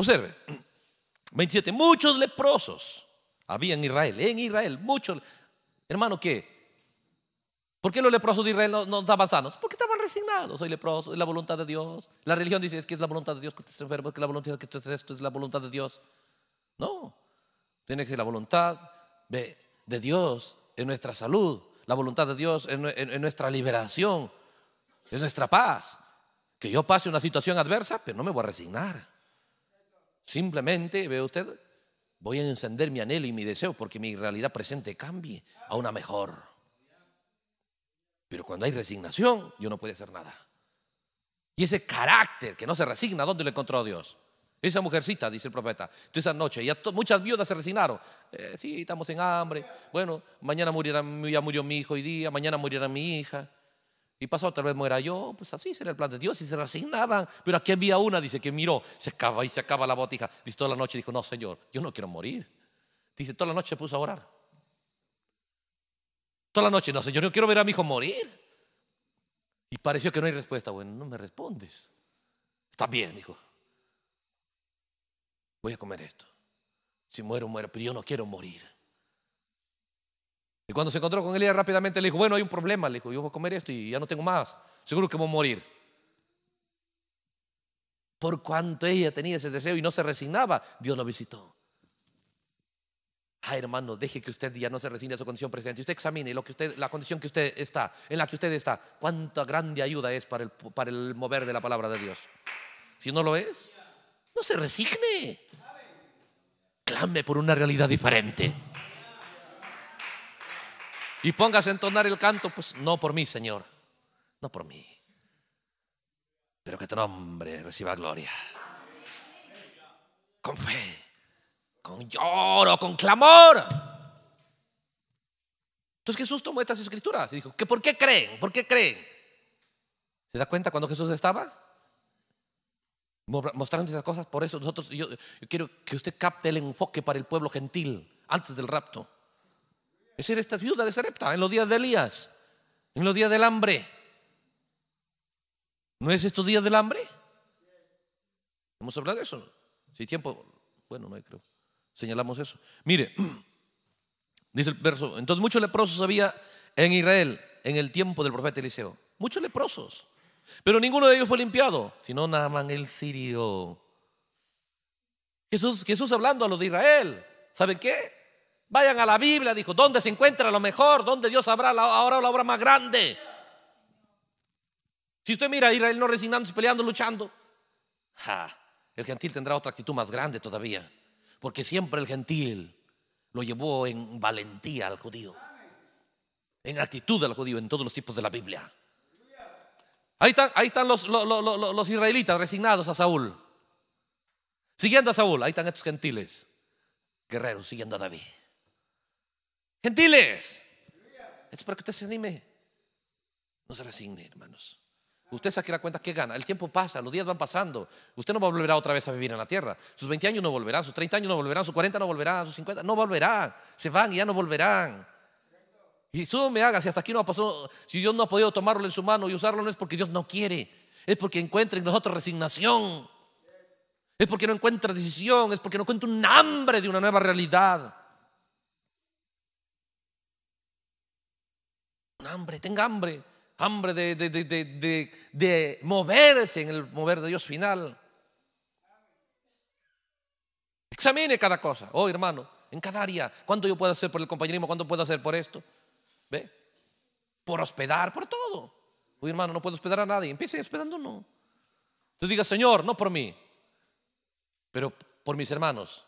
Observe, 27, muchos leprosos había en Israel, en Israel, muchos. Hermano, ¿qué? ¿Por qué los leprosos de Israel no, estaban sanos? Porque estaban resignados. Soy leproso, es la voluntad de Dios. La religión dice, es que es la voluntad de Dios que estés enfermo, es que la voluntad que esto, es la voluntad de Dios. No, tiene que ser la voluntad de, Dios en nuestra salud, la voluntad de Dios en, en nuestra liberación, en nuestra paz. Que yo pase una situación adversa, pero no me voy a resignar. Simplemente, ve usted, voy a encender mi anhelo y mi deseo porque mi realidad presente cambie a una mejor. Pero cuando hay resignación, yo no puedo hacer nada. Y ese carácter que no se resigna, ¿dónde lo encontró Dios? Esa mujercita, dice el profeta. Entonces, esa noche, ya muchas viudas se resignaron. Eh, sí, estamos en hambre. Bueno, mañana ya murió mi hijo hoy día, mañana muriera mi hija. Y pasó, tal vez muera yo, pues así será el plan de Dios y se resignaban. Pero aquí había una, dice que miró, se acaba y se acaba la botija. Dice toda la noche, dijo, no, Señor, yo no quiero morir. Dice, toda la noche se puso a orar. Toda la noche, no, Señor, yo quiero ver a mi hijo morir. Y pareció que no hay respuesta. Bueno, no me respondes. Está bien, dijo. Voy a comer esto. Si muero, muero, pero yo no quiero morir. Y cuando se encontró con ella rápidamente le dijo, bueno, hay un problema, le dijo, yo voy a comer esto y ya no tengo más, seguro que voy a morir. Por cuanto ella tenía ese deseo y no se resignaba, Dios lo visitó. Ah, hermano, deje que usted ya no se resigne a su condición presente. Usted examine lo que usted, la condición que usted está, en la que usted está. Cuánta grande ayuda es para el, para el mover de la palabra de Dios. Si no lo es, no se resigne. Clame por una realidad diferente y pongas a entonar el canto, pues no por mí, Señor, no por mí, pero que tu nombre reciba gloria. Con fe, con lloro, con clamor. Entonces Jesús tomó estas escrituras y dijo, ¿que ¿por qué creen? ¿Por qué creen? ¿Se da cuenta cuando Jesús estaba? Mostrando esas cosas, por eso nosotros, yo quiero que usted capte el enfoque para el pueblo gentil antes del rapto. Es decir, esta viuda de Sarepta en los días de Elías, en los días del hambre. ¿No es estos días del hambre? Hemos hablado de eso. Si tiempo, bueno, no creo. Señalamos eso. Mire, dice el verso: Entonces, muchos leprosos había en Israel en el tiempo del profeta Eliseo. Muchos leprosos. Pero ninguno de ellos fue limpiado, sino Naaman el sirio. Jesús, Jesús hablando a los de Israel. ¿Saben qué? Vayan a la Biblia, dijo, ¿dónde se encuentra lo mejor? ¿Dónde Dios habrá la, ahora la obra más grande? Si usted mira a Israel no resignándose, peleando, luchando, el gentil tendrá otra actitud más grande todavía, porque siempre el gentil lo llevó en valentía al judío, en actitud al judío, en todos los tipos de la Biblia. Ahí están, ahí están los, los, israelitas resignados a Saúl. Siguiendo a Saúl, ahí están estos gentiles, guerreros, siguiendo a David. Gentiles. Es para que usted se anime. No se resigne, hermanos. Usted saque la cuenta que gana. El tiempo pasa, los días van pasando. Usted no volverá otra vez a vivir en la tierra. Sus 20 años no volverán, sus 30 años no volverán, sus 40 no volverán, sus 50 no volverán. Se van y ya no volverán. Y eso me haga, si hasta aquí no ha pasado, si Dios no ha podido tomarlo en su mano y usarlo, no es porque Dios no quiere, es porque encuentra en nosotros resignación, es porque no encuentra decisión, es porque no encuentra un hambre de una nueva realidad. hambre, tenga hambre, hambre de, moverse en el mover de Dios final. Examine cada cosa, oh hermano, en cada área, cuánto yo puedo hacer por el compañerismo, cuánto puedo hacer por esto, ¿ve? Por hospedar, por todo. Oh hermano, no puedo hospedar a nadie, empiece hospedando no Tú diga Señor, no por mí, pero por mis hermanos,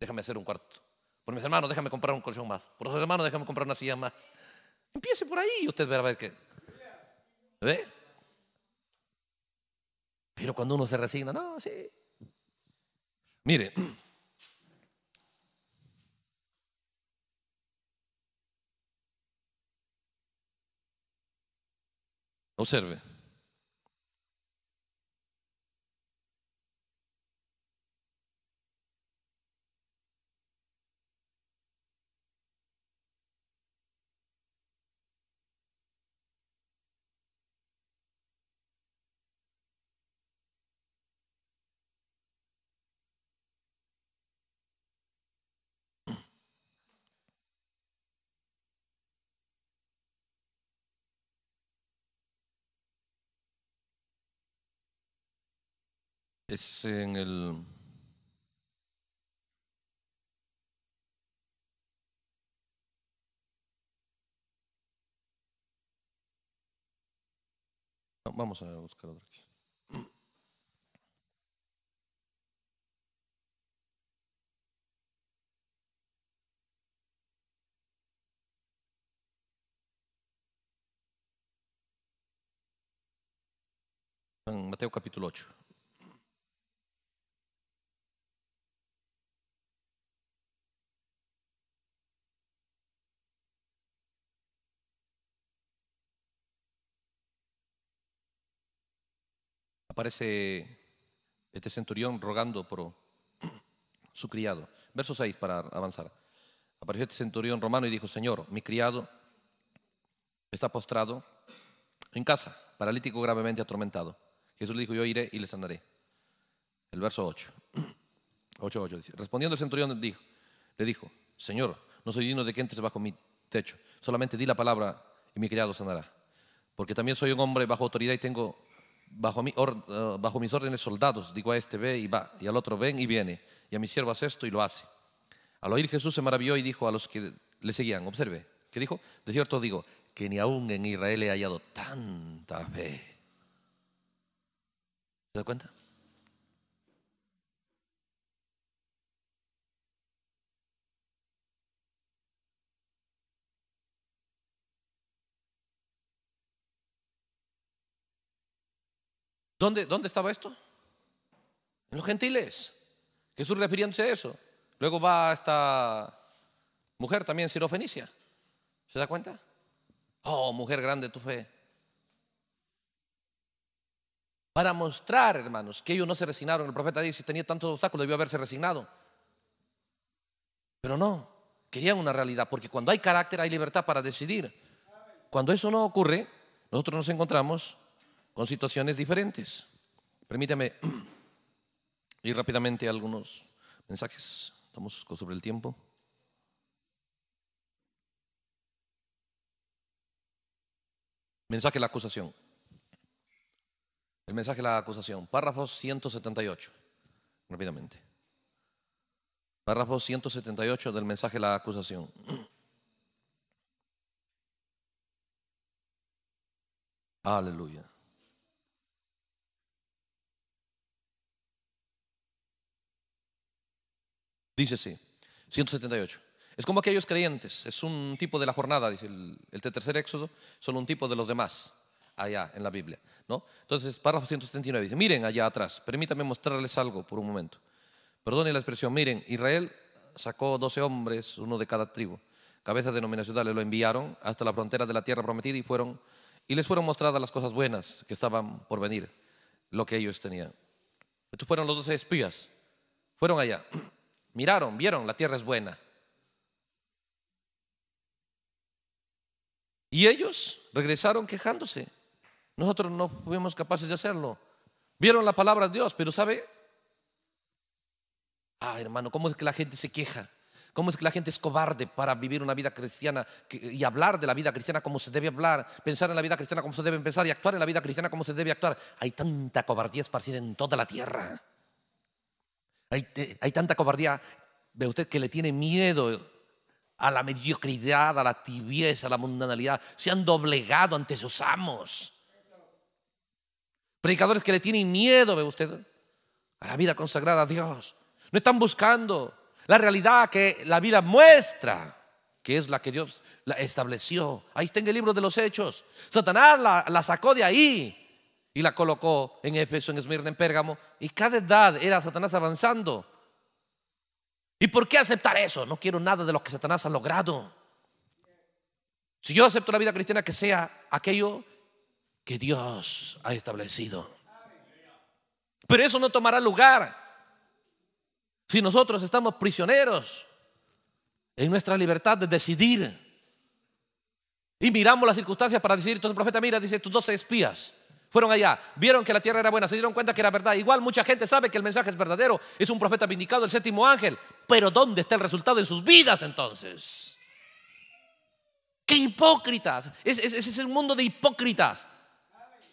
déjame hacer un cuarto. Por mis hermanos, déjame comprar un colchón más. Por los hermanos, déjame comprar una silla más. Empiece por ahí y usted verá a ver qué. ¿Ve? Pero cuando uno se resigna, no, sí. Mire. Observe. es en el Vamos a buscar otro aquí. En Mateo capítulo 8. aparece este centurión rogando por su criado. Verso 6 para avanzar. Apareció este centurión romano y dijo, Señor, mi criado está postrado en casa, paralítico gravemente atormentado. Jesús le dijo, yo iré y le sanaré. El verso 8. 8, respondiendo el centurión dijo, le dijo, Señor, no soy digno de que entres bajo mi techo, solamente di la palabra y mi criado sanará. Porque también soy un hombre bajo autoridad y tengo eh, bajo, mis órdenes soldados, digo a este ve y va, y al otro ven y viene, y a mi siervo hace esto y lo hace. Al oír Jesús se maravilló y dijo a los que le seguían, observe, que dijo, de cierto digo, que ni aún en Israel he hallado tanta fe. ¿Se da cuenta? ¿Dónde, estaba esto? En los gentiles. Jesús refiriéndose a eso. Luego va esta mujer también, Sirofenicia. ¿Se da cuenta? Oh, mujer grande tu fe. Para mostrar, hermanos, que ellos no se resignaron. El profeta dice, si tenía tantos obstáculos, debió haberse resignado. Pero no, querían una realidad, porque cuando hay carácter hay libertad para decidir. Cuando eso no ocurre, nosotros nos encontramos con situaciones diferentes. Permítame ir rápidamente a algunos mensajes. Estamos sobre el tiempo. Mensaje de la acusación. El mensaje de la acusación. Párrafo 178. Rápidamente. Párrafo 178 del mensaje de la acusación. Aleluya. Dice sí, 178. Es como aquellos creyentes, es un tipo de la jornada, dice el, tercer éxodo, son un tipo de los demás allá en la Biblia. ¿no? Entonces, párrafo 179 dice, miren allá atrás, Permítame mostrarles algo por un momento. Perdone la expresión, miren, Israel sacó 12 hombres, uno de cada tribu, cabezas denominacionales, lo enviaron hasta la frontera de la tierra prometida y fueron, y les fueron mostradas las cosas buenas que estaban por venir, lo que ellos tenían. Estos fueron los 12 espías, fueron allá. Miraron, vieron, la tierra es buena. Y ellos regresaron quejándose. Nosotros no fuimos capaces de hacerlo. Vieron la palabra de Dios, pero ¿sabe? Ah, hermano, ¿cómo es que la gente se queja? ¿Cómo es que la gente es cobarde para vivir una vida cristiana y hablar de la vida cristiana como se debe hablar, pensar en la vida cristiana como se debe pensar y actuar en la vida cristiana como se debe actuar? Hay tanta cobardía esparcida en toda la tierra. Hay, tanta cobardía Ve usted que le tiene miedo a la mediocridad, a la tibieza, a la mundanalidad. Se han doblegado ante sus amos. Predicadores que le tienen miedo, ve usted, a la vida consagrada a Dios. No están buscando la realidad que la vida muestra, que es la que Dios la estableció. Ahí está en el libro de los Hechos. Satanás la sacó de ahí y la colocó en Éfeso, en Esmirna, en Pérgamo. Y cada edad era Satanás avanzando. ¿Y por qué aceptar eso? No quiero nada de lo que Satanás ha logrado. Si yo acepto la vida cristiana, que sea aquello que Dios ha establecido. Pero eso no tomará lugar si nosotros estamos prisioneros en nuestra libertad de decidir y miramos las circunstancias para decir. Entonces el profeta mira, dice, tus dos espías fueron allá, vieron que la tierra era buena, se dieron cuenta que era verdad. Igual mucha gente sabe que el mensaje es verdadero, es un profeta vindicado, el séptimo ángel. Pero ¿dónde está el resultado en sus vidas entonces? ¡Qué hipócritas! Ese es, es el mundo de hipócritas.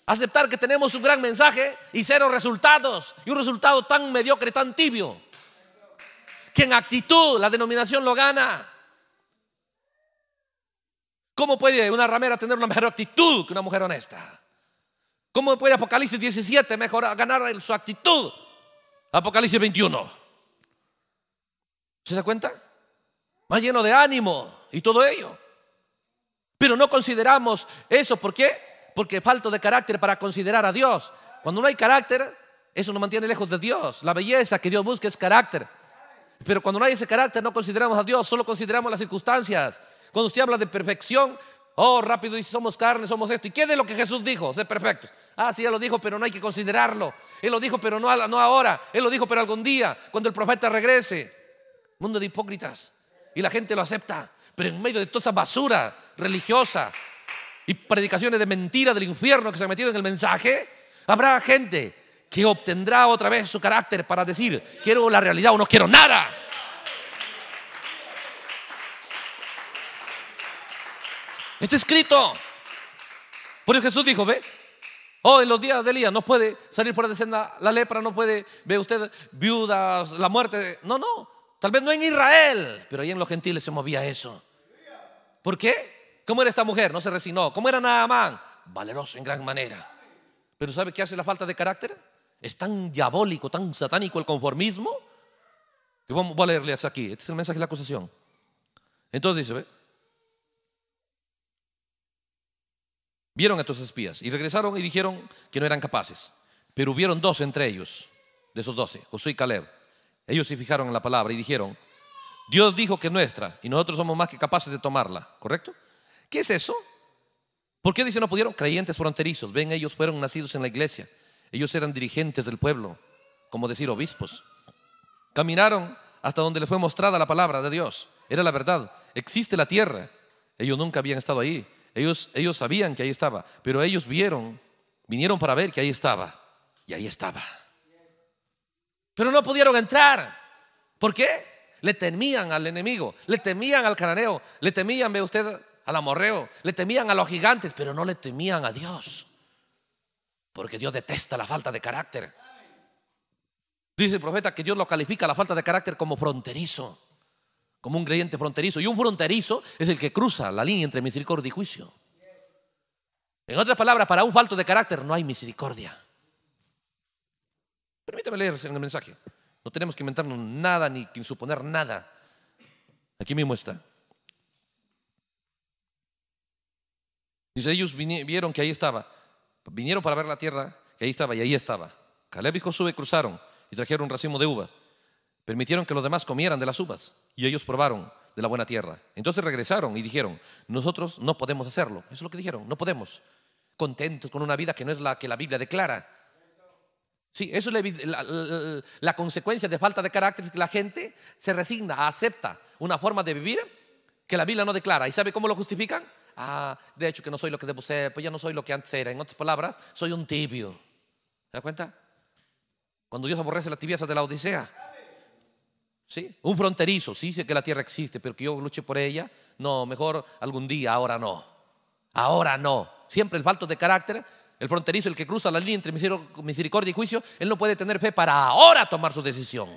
Aceptar que tenemos un gran mensaje y cero resultados. Y un resultado tan mediocre, tan tibio. Que en actitud la denominación lo gana. ¿Cómo puede una ramera tener una mejor actitud que una mujer honesta? ¿Cómo puede Apocalipsis 17 mejorar, ganar en su actitud? Apocalipsis 21. ¿Se da cuenta? Más lleno de ánimo y todo ello. Pero no consideramos eso. ¿Por qué? Porque falto de carácter para considerar a Dios. Cuando no hay carácter, eso nos mantiene lejos de Dios. La belleza que Dios busca es carácter. Pero cuando no hay ese carácter, no consideramos a Dios, solo consideramos las circunstancias. Cuando usted habla de perfección, Oh, rápido dice, somos carne, somos esto. ¿Y qué de lo que Jesús dijo? Ser perfectos. Ah, sí, ya lo dijo, pero no hay que considerarlo. Él lo dijo, pero no, no ahora. Él lo dijo, pero algún día, cuando el profeta regrese. Mundo de hipócritas. Y la gente lo acepta. Pero en medio de toda esa basura religiosa y predicaciones de mentira del infierno que se ha metido en el mensaje, habrá gente que obtendrá otra vez su carácter para decir, quiero la realidad o no quiero nada. Está escrito. Por eso Jesús dijo, ve, Oh, en los días de Elías no puede salir fuera de senda la lepra, no puede, ve usted, viudas, la muerte. No, no, tal vez no en Israel, pero ahí en los gentiles se movía eso. ¿Por qué? ¿Cómo era esta mujer? No se resignó. ¿Cómo era Naamán? Valeroso en gran manera. Pero ¿sabe qué hace la falta de carácter? Es tan diabólico, tan satánico el conformismo, que vamos, voy a hasta aquí. Este es el mensaje de la acusación. Entonces dice, ¿ve? Vieron a estos espías y regresaron y dijeron que no eran capaces. Pero hubieron dos entre ellos, de esos doce, Josué y Caleb. Ellos se fijaron en la palabra y dijeron, Dios dijo que es nuestra y nosotros somos más que capaces de tomarla, ¿correcto? ¿Qué es eso? ¿Por qué dice no pudieron? Creyentes fronterizos. Ven, ellos fueron nacidos en la iglesia. Ellos eran dirigentes del pueblo, como decir obispos. Caminaron hasta donde les fue mostrada la palabra de Dios. Era la verdad. Existe la tierra. Ellos nunca habían estado ahí. Ellos, sabían que ahí estaba, pero ellos vieron, vinieron para ver que ahí estaba. Y ahí estaba. Pero no pudieron entrar. ¿Por qué? Le temían al enemigo, le temían al cananeo, le temían, ve usted, al amorreo, le temían a los gigantes, pero no le temían a Dios. Porque Dios detesta la falta de carácter. Dice el profeta que Dios lo califica la falta de carácter como fronterizo como un creyente fronterizo. Y un fronterizo es el que cruza la línea entre misericordia y juicio. En otras palabras, para un falto de carácter no hay misericordia. Permítame leer el mensaje. No tenemos que inventarnos nada ni que suponer nada. Aquí mismo está. Dice, ellos vieron que ahí estaba. Vinieron para ver la tierra, que ahí estaba y ahí estaba. Caleb y Josué cruzaron y trajeron un racimo de uvas Permitieron que los demás comieran de las uvas y ellos probaron de la buena tierra. Entonces regresaron y dijeron, nosotros no podemos hacerlo. Eso es lo que dijeron, no podemos. Contentos con una vida que no es la que la Biblia declara. Sí, eso es la, consecuencia de falta de carácter, es que la gente se resigna, acepta una forma de vivir que la Biblia no declara. ¿Y sabe cómo lo justifican? Ah, de hecho que no soy lo que debo ser, pues ya no soy lo que antes era. En otras palabras, soy un tibio. ¿Se da cuenta? Cuando Dios aborrece la tibieza de la Odisea. ¿Sí? Un fronterizo, sí, sé que la tierra existe, pero que yo luche por ella. No, mejor algún día, ahora no. Ahora no. Siempre el falto de carácter, el fronterizo, el que cruza la línea entre misericordia y juicio, él no puede tener fe para ahora tomar su decisión.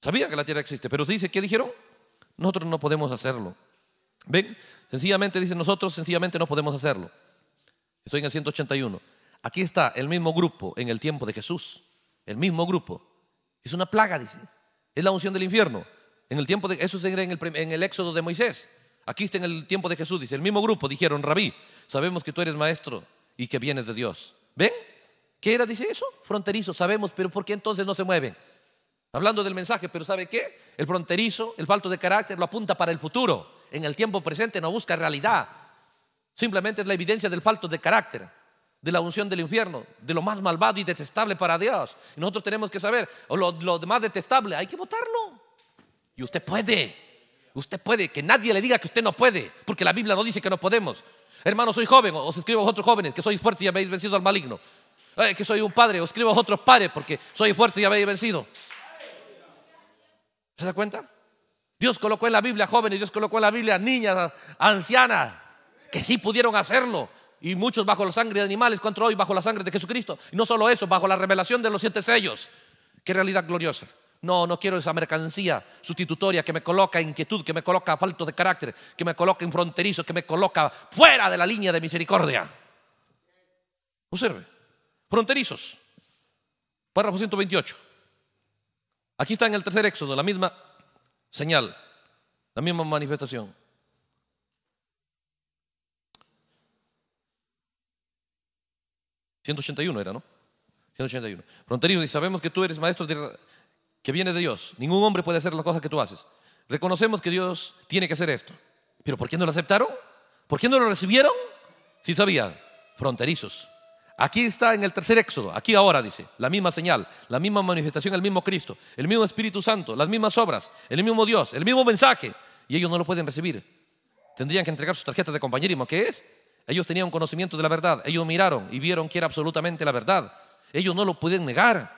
Sabía que la tierra existe, pero dice, ¿qué dijeron? Nosotros no podemos hacerlo. ¿Ven? Sencillamente dice, nosotros sencillamente no podemos hacerlo. Estoy en el 181. Aquí está el mismo grupo en el tiempo de Jesús. El mismo grupo. Es una plaga, dice. Es la unción del infierno. En el tiempo de, eso se en el, en el éxodo de Moisés. Aquí está en el tiempo de Jesús, dice, el mismo grupo dijeron, rabí, sabemos que tú eres maestro y que vienes de Dios. ¿Ven? ¿Qué era? Dice eso, fronterizo, sabemos, pero ¿por qué entonces no se mueven? Hablando del mensaje, pero ¿sabe qué? El fronterizo, el falto de carácter, lo apunta para el futuro. En el tiempo presente no busca realidad. Simplemente es la evidencia del falto de carácter de la unción del infierno, de lo más malvado y detestable para Dios. Y nosotros tenemos que saber, o lo, lo más detestable, hay que votarlo. Y usted puede, usted puede, que nadie le diga que usted no puede, porque la Biblia no dice que no podemos. Hermano, soy joven, os escribo a otros jóvenes, que sois fuertes y habéis vencido al maligno. Eh, que soy un padre, os escribo a otros padres, porque soy fuerte y habéis vencido. ¿Se da cuenta? Dios colocó en la Biblia jóvenes, Dios colocó en la Biblia niñas, ancianas, que sí pudieron hacerlo y muchos bajo la sangre de animales, contra hoy bajo la sangre de Jesucristo. Y no solo eso, bajo la revelación de los siete sellos. Qué realidad gloriosa. No, no quiero esa mercancía sustitutoria que me coloca inquietud, que me coloca falto de carácter, que me coloca en fronterizo, que me coloca fuera de la línea de misericordia. Observe, fronterizos, párrafo 128. Aquí está en el tercer éxodo la misma señal, la misma manifestación. 181 era, ¿no? 181. Fronterizo, y sabemos que tú eres maestro que viene de Dios. Ningún hombre puede hacer las cosas que tú haces. Reconocemos que Dios tiene que hacer esto. Pero ¿por qué no lo aceptaron? ¿Por qué no lo recibieron? Si sabía, fronterizos. Aquí está en el tercer éxodo, aquí ahora dice, la misma señal, la misma manifestación, el mismo Cristo, el mismo Espíritu Santo, las mismas obras, el mismo Dios, el mismo mensaje. Y ellos no lo pueden recibir. Tendrían que entregar sus tarjetas de compañerismo, qué es ellos tenían conocimiento de la verdad. Ellos miraron y vieron que era absolutamente la verdad. Ellos no lo pueden negar.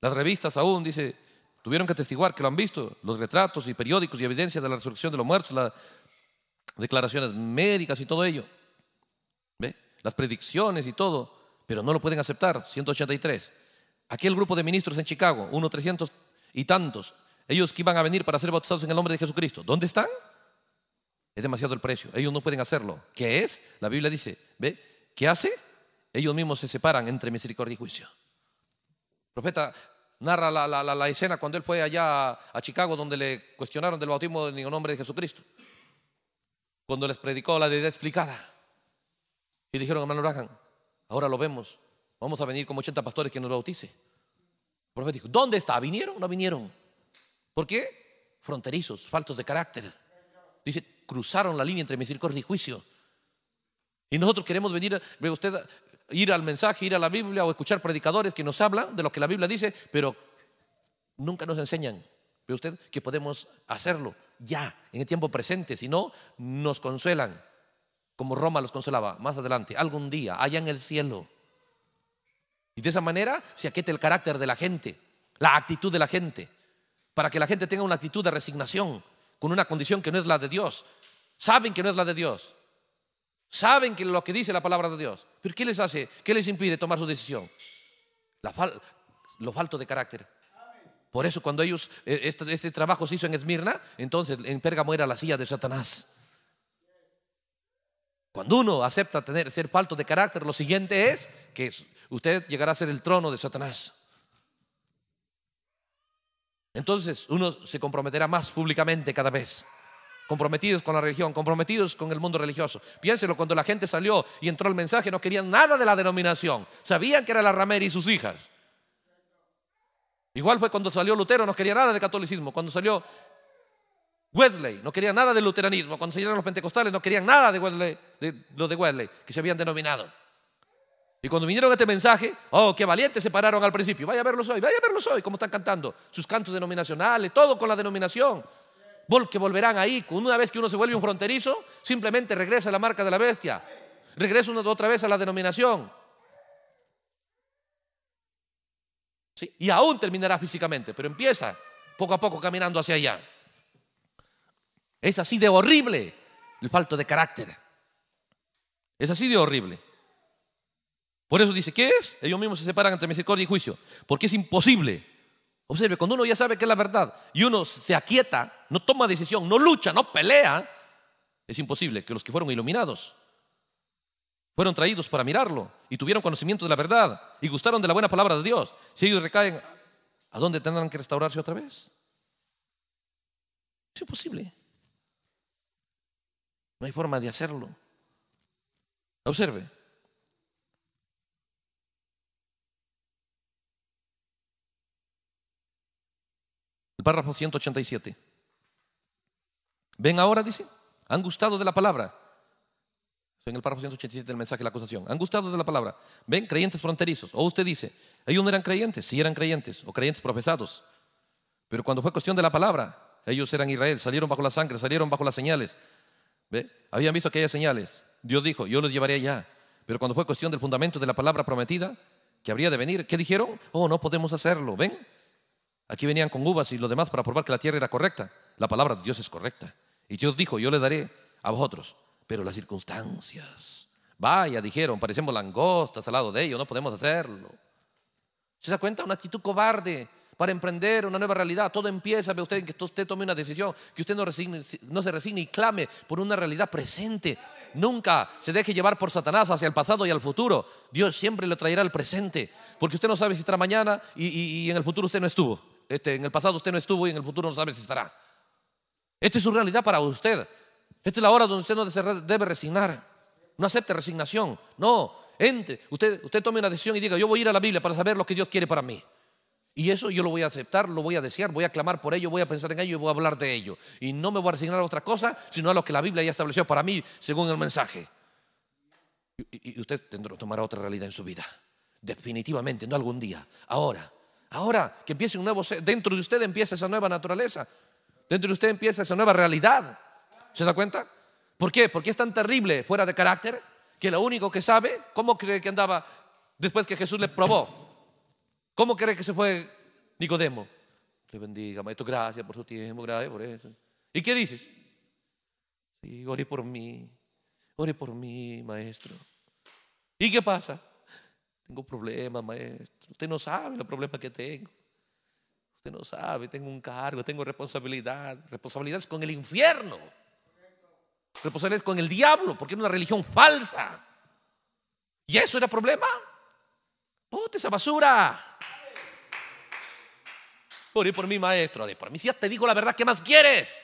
Las revistas aún, dice, tuvieron que atestiguar que lo han visto. Los retratos y periódicos y evidencia de la resurrección de los muertos, las declaraciones médicas y todo ello. ¿Ve? Las predicciones y todo. Pero no lo pueden aceptar. 183. Aquel grupo de ministros en Chicago, unos 300 y tantos, ellos que iban a venir para ser bautizados en el nombre de Jesucristo, ¿dónde están? Es demasiado el precio. Ellos no pueden hacerlo. ¿Qué es? La Biblia dice, ¿ve? ¿Qué hace? Ellos mismos se separan entre misericordia y juicio. El profeta narra la, escena cuando él fue allá a, Chicago donde le cuestionaron del bautismo en el nombre de Jesucristo. Cuando les predicó la deidad explicada. Y dijeron, hermano Rajan, ahora lo vemos. Vamos a venir como 80 pastores que nos bautice. El profeta dijo, ¿dónde está? ¿Vinieron o no vinieron? ¿Por qué? Fronterizos, faltos de carácter. Dice, cruzaron la línea entre misericordia y juicio. Y nosotros queremos venir, ve usted, ir al mensaje, ir a la Biblia o escuchar predicadores que nos hablan de lo que la Biblia dice, pero nunca nos enseñan, ve usted, que podemos hacerlo ya, en el tiempo presente, si no, nos consuelan, como Roma los consolaba más adelante, algún día, allá en el cielo. Y de esa manera se aquete el carácter de la gente, la actitud de la gente, para que la gente tenga una actitud de resignación, con una condición que no es la de Dios. Saben que no es la de Dios. Saben que lo que dice la palabra de Dios. Pero ¿qué les hace? ¿Qué les impide tomar su decisión? La lo falto de carácter. Por eso cuando ellos, eh, este, este, trabajo se hizo en Esmirna, entonces en Pérgamo era la silla de Satanás. Cuando uno acepta tener, ser falto de carácter, lo siguiente es que usted llegará a ser el trono de Satanás. Entonces uno se comprometerá más públicamente cada vez. Comprometidos con la religión, comprometidos con el mundo religioso. Piénselo, cuando la gente salió y entró el mensaje, no querían nada de la denominación. Sabían que era la ramera y sus hijas. Igual fue cuando salió Lutero, no quería nada de catolicismo. Cuando salió Wesley, no quería nada de luteranismo. Cuando salieron los pentecostales, no querían nada de Wesley, de, lo de Wesley, que se habían denominado. Y cuando vinieron a este mensaje, oh, qué valientes se pararon al principio. Vaya a verlos hoy, vaya a verlos hoy, cómo están cantando. Sus cantos denominacionales, todo con la denominación. Que volverán ahí. Una vez que uno se vuelve un fronterizo, simplemente regresa a la marca de la bestia. Regresa una, otra vez a la denominación. Y aún terminará físicamente, pero empieza poco a poco caminando hacia allá. Es así de horrible el falto de carácter. Es así de horrible. Por eso dice, ¿qué es? Ellos mismos se separan entre misericordia y juicio, porque es imposible. Observe, cuando uno ya sabe que es la verdad y uno se aquieta, no toma decisión, no lucha, no pelea, es imposible que los que fueron iluminados fueron traídos para mirarlo y tuvieron conocimiento de la verdad y gustaron de la buena palabra de Dios. Si ellos recaen, ¿a dónde tendrán que restaurarse otra vez? Es imposible. No hay forma de hacerlo. Observe, El párrafo 187. ¿Ven ahora? Dice. Han gustado de la palabra. En el párrafo 187 del mensaje de la acusación. Han gustado de la palabra. Ven, creyentes fronterizos. O usted dice, ellos no eran creyentes, si eran creyentes, o creyentes profesados. Pero cuando fue cuestión de la palabra, ellos eran Israel, salieron bajo la sangre, salieron bajo las señales. ¿Ve? Habían visto aquellas señales. Dios dijo, yo los llevaré allá. Pero cuando fue cuestión del fundamento de la palabra prometida, que habría de venir, ¿qué dijeron? Oh, no podemos hacerlo. ¿Ven? Aquí venían con uvas y lo demás para probar que la tierra era correcta. La palabra de Dios es correcta. Y Dios dijo, yo le daré a vosotros. Pero las circunstancias, vaya, dijeron, parecemos langostas al lado de ellos, no podemos hacerlo. ¿Se da cuenta? Una actitud cobarde para emprender una nueva realidad. Todo empieza, ve usted, en que usted tome una decisión, que usted no, resigne, no se resigne y clame por una realidad presente. Nunca se deje llevar por Satanás hacia el pasado y al futuro. Dios siempre lo traerá al presente, porque usted no sabe si está mañana y en el futuro usted no estuvo. Este, en el pasado usted no estuvo y en el futuro no sabe si estará. Esta es su realidad para usted. Esta es la hora donde usted no debe resignar. No acepte resignación. No, entre. Usted, usted tome una decisión y diga, yo voy a ir a la Biblia para saber lo que Dios quiere para mí. Y eso yo lo voy a aceptar, lo voy a desear, voy a clamar por ello, voy a pensar en ello y voy a hablar de ello. Y no me voy a resignar a otra cosa, sino a lo que la Biblia ya estableció para mí, según el mensaje. Y, usted tendrá, tomará otra realidad en su vida. Definitivamente, no algún día, ahora. Ahora que empiece un nuevo ser, dentro de usted empieza esa nueva naturaleza, dentro de usted empieza esa nueva realidad. ¿Se da cuenta? ¿Por qué? Porque es tan terrible fuera de carácter que lo único que sabe, ¿cómo cree que andaba después que Jesús le probó? ¿Cómo cree que se fue Nicodemo? Le bendiga, maestro, gracias por su tiempo, gracias por eso. ¿Y qué dices? Sí, ore por mí, ore por mí, maestro. ¿Y qué pasa? Tengo problemas, maestro. Usted no sabe los problemas que tengo. Usted no sabe, tengo un cargo, tengo responsabilidad. Responsabilidades con el infierno. es con el diablo, porque es una religión falsa. ¿Y eso era problema? Ponte esa basura. ir por mi maestro, por mí. Si ya te digo la verdad, que más quieres?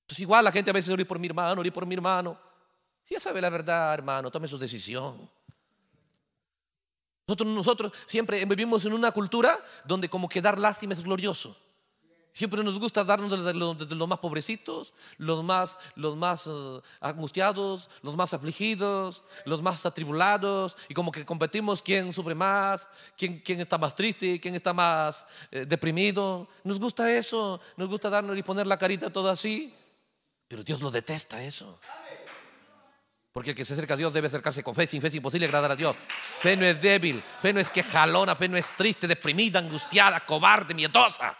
Entonces igual la gente a veces oré por mi hermano, oré por mi hermano ya sabe la verdad, hermano, tome su decisión. Nosotros, nosotros siempre vivimos en una cultura donde como que dar lástima es glorioso. Siempre nos gusta darnos desde los, más pobrecitos, los más, eh, angustiados, los más afligidos, los más atribulados, y como que competimos quién sufre más, quién, está más triste, quién está más eh, deprimido. Nos gusta eso, nos gusta darnos y poner la carita todo así, pero Dios lo detesta eso. Porque el que se acerca a Dios debe acercarse con fe. Sin fe es imposible agradar a Dios. Fe no es débil, fe no es quejalona, fe no es triste, deprimida, angustiada, cobarde, miedosa.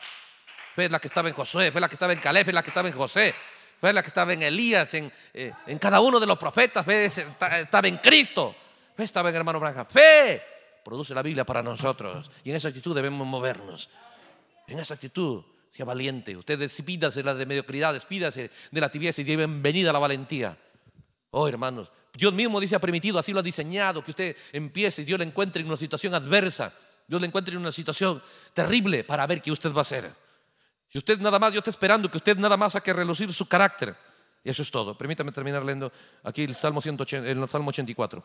Fe es la que estaba en José fe es la que estaba en Caleb, fe es la que estaba en José, fe es la que estaba en Elías, en, eh, en cada uno de los profetas, fe estaba en Cristo, fe estaba en hermano Branja. Fe produce la Biblia para nosotros. Y en esa actitud debemos movernos. En esa actitud sea valiente. Ustedes de la de mediocridad, despídase de la tibieza y bienvenida a la valentía. Oh, hermanos, Dios mismo dice ha permitido, así lo ha diseñado, que usted empiece y Dios le encuentre en una situación adversa. Dios le encuentre en una situación terrible para ver qué usted va a hacer. Y usted nada más, yo está esperando que usted nada más ha que relucir su carácter. Y eso es todo. Permítame terminar leyendo aquí el Salmo, el Salmo 84.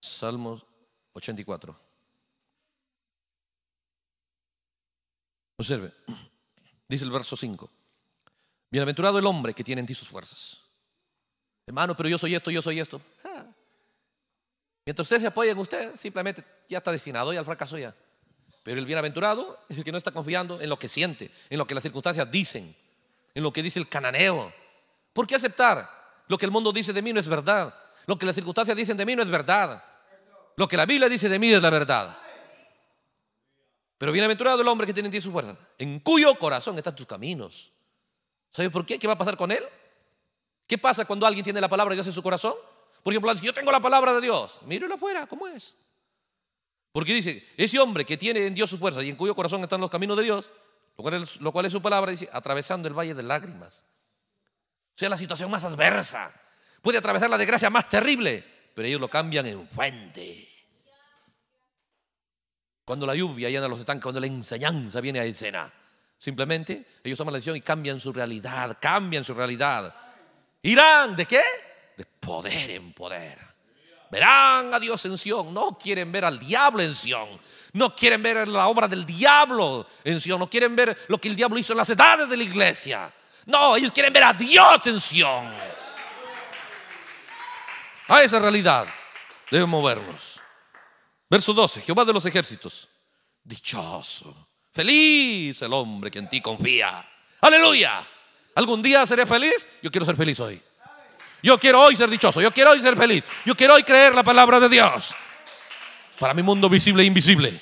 Salmo 84. Observe, dice el verso 5. Bienaventurado el hombre que tiene en ti sus fuerzas. Hermano, pero yo soy esto, yo soy esto. Mientras usted se apoya en usted, simplemente ya está destinado y al fracaso ya. Pero el bienaventurado es el que no está confiando en lo que siente, en lo que las circunstancias dicen, en lo que dice el cananeo. ¿Por qué aceptar? Lo que el mundo dice de mí no es verdad. Lo que las circunstancias dicen de mí no es verdad. Lo que la Biblia dice de mí es la verdad. Pero bienaventurado el hombre que tiene en Dios su fuerza, en cuyo corazón están tus caminos. ¿Sabes por qué? ¿Qué va a pasar con él? ¿Qué pasa cuando alguien tiene la palabra de Dios en su corazón? Por ejemplo, si yo tengo la palabra de Dios, mírelo afuera, ¿cómo es? Porque dice, ese hombre que tiene en Dios su fuerza y en cuyo corazón están los caminos de Dios, lo cual, es, lo cual es su palabra, dice, atravesando el valle de lágrimas. O sea, la situación más adversa. Puede atravesar la desgracia más terrible, pero ellos lo cambian en fuente cuando la lluvia llena los están, cuando la enseñanza viene a escena. Simplemente ellos toman la decisión y cambian su realidad, cambian su realidad. Irán, ¿de qué? De poder en poder. Verán a Dios en Sion no quieren ver al diablo en Sion No quieren ver la obra del diablo en Sion no quieren ver lo que el diablo hizo en las edades de la iglesia. No, ellos quieren ver a Dios en Sion A esa realidad debemos movernos. Verso 12, Jehová de los ejércitos, dichoso, feliz el hombre que en ti confía. Aleluya. ¿Algún día seré feliz? Yo quiero ser feliz hoy. Yo quiero hoy ser dichoso, yo quiero hoy ser feliz, yo quiero hoy creer la palabra de Dios. Para mi mundo visible e invisible.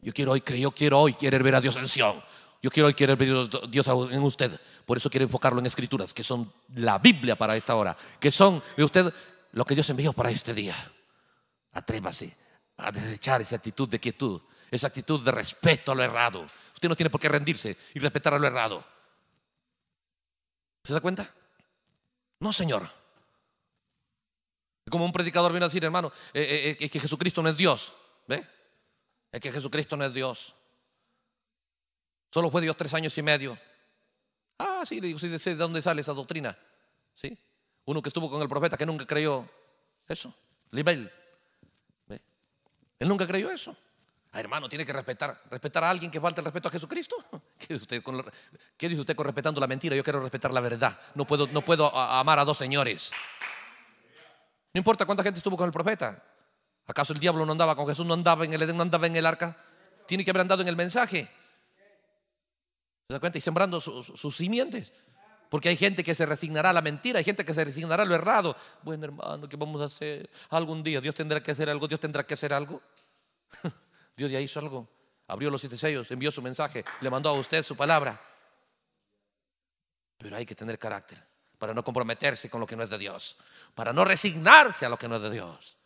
Yo quiero hoy, creer. yo quiero hoy querer ver a Dios en Sion. Yo quiero hoy querer ver a Dios en usted. Por eso quiero enfocarlo en escrituras, que son la Biblia para esta hora, que son usted lo que Dios envió para este día. Atrévase, a desechar esa actitud de quietud, esa actitud de respeto a lo errado. Usted no tiene por qué rendirse y respetar a lo errado. ¿Se da cuenta? No, Señor. Como un predicador viene a decir, hermano, eh, eh, eh, es que Jesucristo no es Dios. ¿Ve? Es que Jesucristo no es Dios. Solo fue Dios tres años y medio. Ah, sí, le digo, de dónde sale esa doctrina. ¿Sí? Uno que estuvo con el profeta que nunca creyó eso. Libel. Él nunca creyó eso. Ah, hermano, tiene que respetar, respetar a alguien que falta el respeto a Jesucristo. ¿Qué dice, usted con, usted respetando la mentira? Yo quiero respetar la verdad. No puedo, no puedo amar a dos señores. No importa cuánta gente estuvo con el profeta. ¿Acaso el diablo no andaba con Jesús? ¿No andaba en el ¿No andaba en el arca? Tiene que haber andado en el mensaje. ¿Se da cuenta? Y sembrando sus simientes. Porque hay gente que se resignará a la mentira, hay gente que se resignará a lo errado. Bueno, hermano, ¿qué vamos a hacer? Algún día Dios tendrá que hacer algo, Dios tendrá que hacer algo. Dios ya hizo algo. Abrió los siete sellos, envió su mensaje, le mandó a usted su palabra. Pero hay que tener carácter para no comprometerse con lo que no es de Dios, para no resignarse a lo que no es de Dios.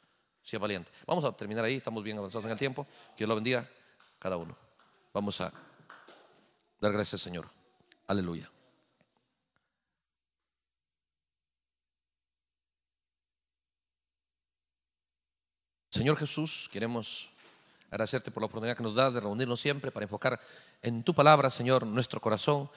Sea valiente. Vamos a terminar ahí, estamos bien avanzados en el tiempo. Que Dios lo bendiga cada uno. Vamos a dar gracias Señor. Aleluya. Señor Jesús, queremos agradecerte por la oportunidad que nos das de reunirnos siempre para enfocar en tu palabra, Señor, nuestro corazón,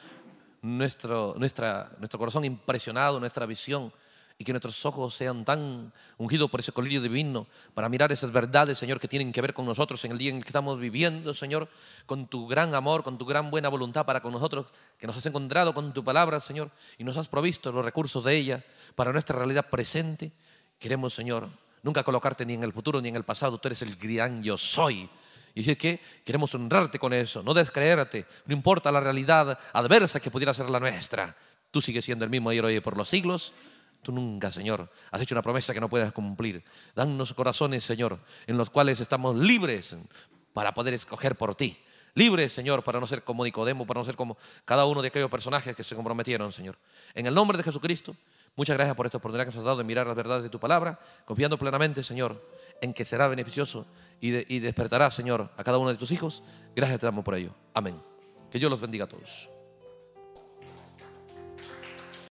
nuestro, nuestra, nuestro corazón impresionado, nuestra visión y que nuestros ojos sean tan ungidos por ese colirio divino para mirar esas verdades, Señor, que tienen que ver con nosotros en el día en el que estamos viviendo, Señor, con tu gran amor, con tu gran buena voluntad para con nosotros, que nos has encontrado con tu palabra, Señor, y nos has provisto los recursos de ella para nuestra realidad presente. Queremos, Señor, nunca colocarte ni en el futuro ni en el pasado, tú eres el gran yo soy. Y si es que queremos honrarte con eso, no descreerte, no importa la realidad adversa que pudiera ser la nuestra. Tú sigues siendo el mismo ayer hoy por los siglos. Tú nunca, Señor, has hecho una promesa que no puedas cumplir. Danos corazones, Señor, en los cuales estamos libres para poder escoger por ti. Libres, Señor, para no ser como Nicodemo, para no ser como cada uno de aquellos personajes que se comprometieron, Señor. En el nombre de Jesucristo, Muchas gracias por esta oportunidad que nos has dado de mirar las verdades de tu palabra, confiando plenamente, Señor, en que será beneficioso y, y despertará, Señor, a cada uno de tus hijos. Gracias te damos por ello. Amén. Que Dios los bendiga a todos.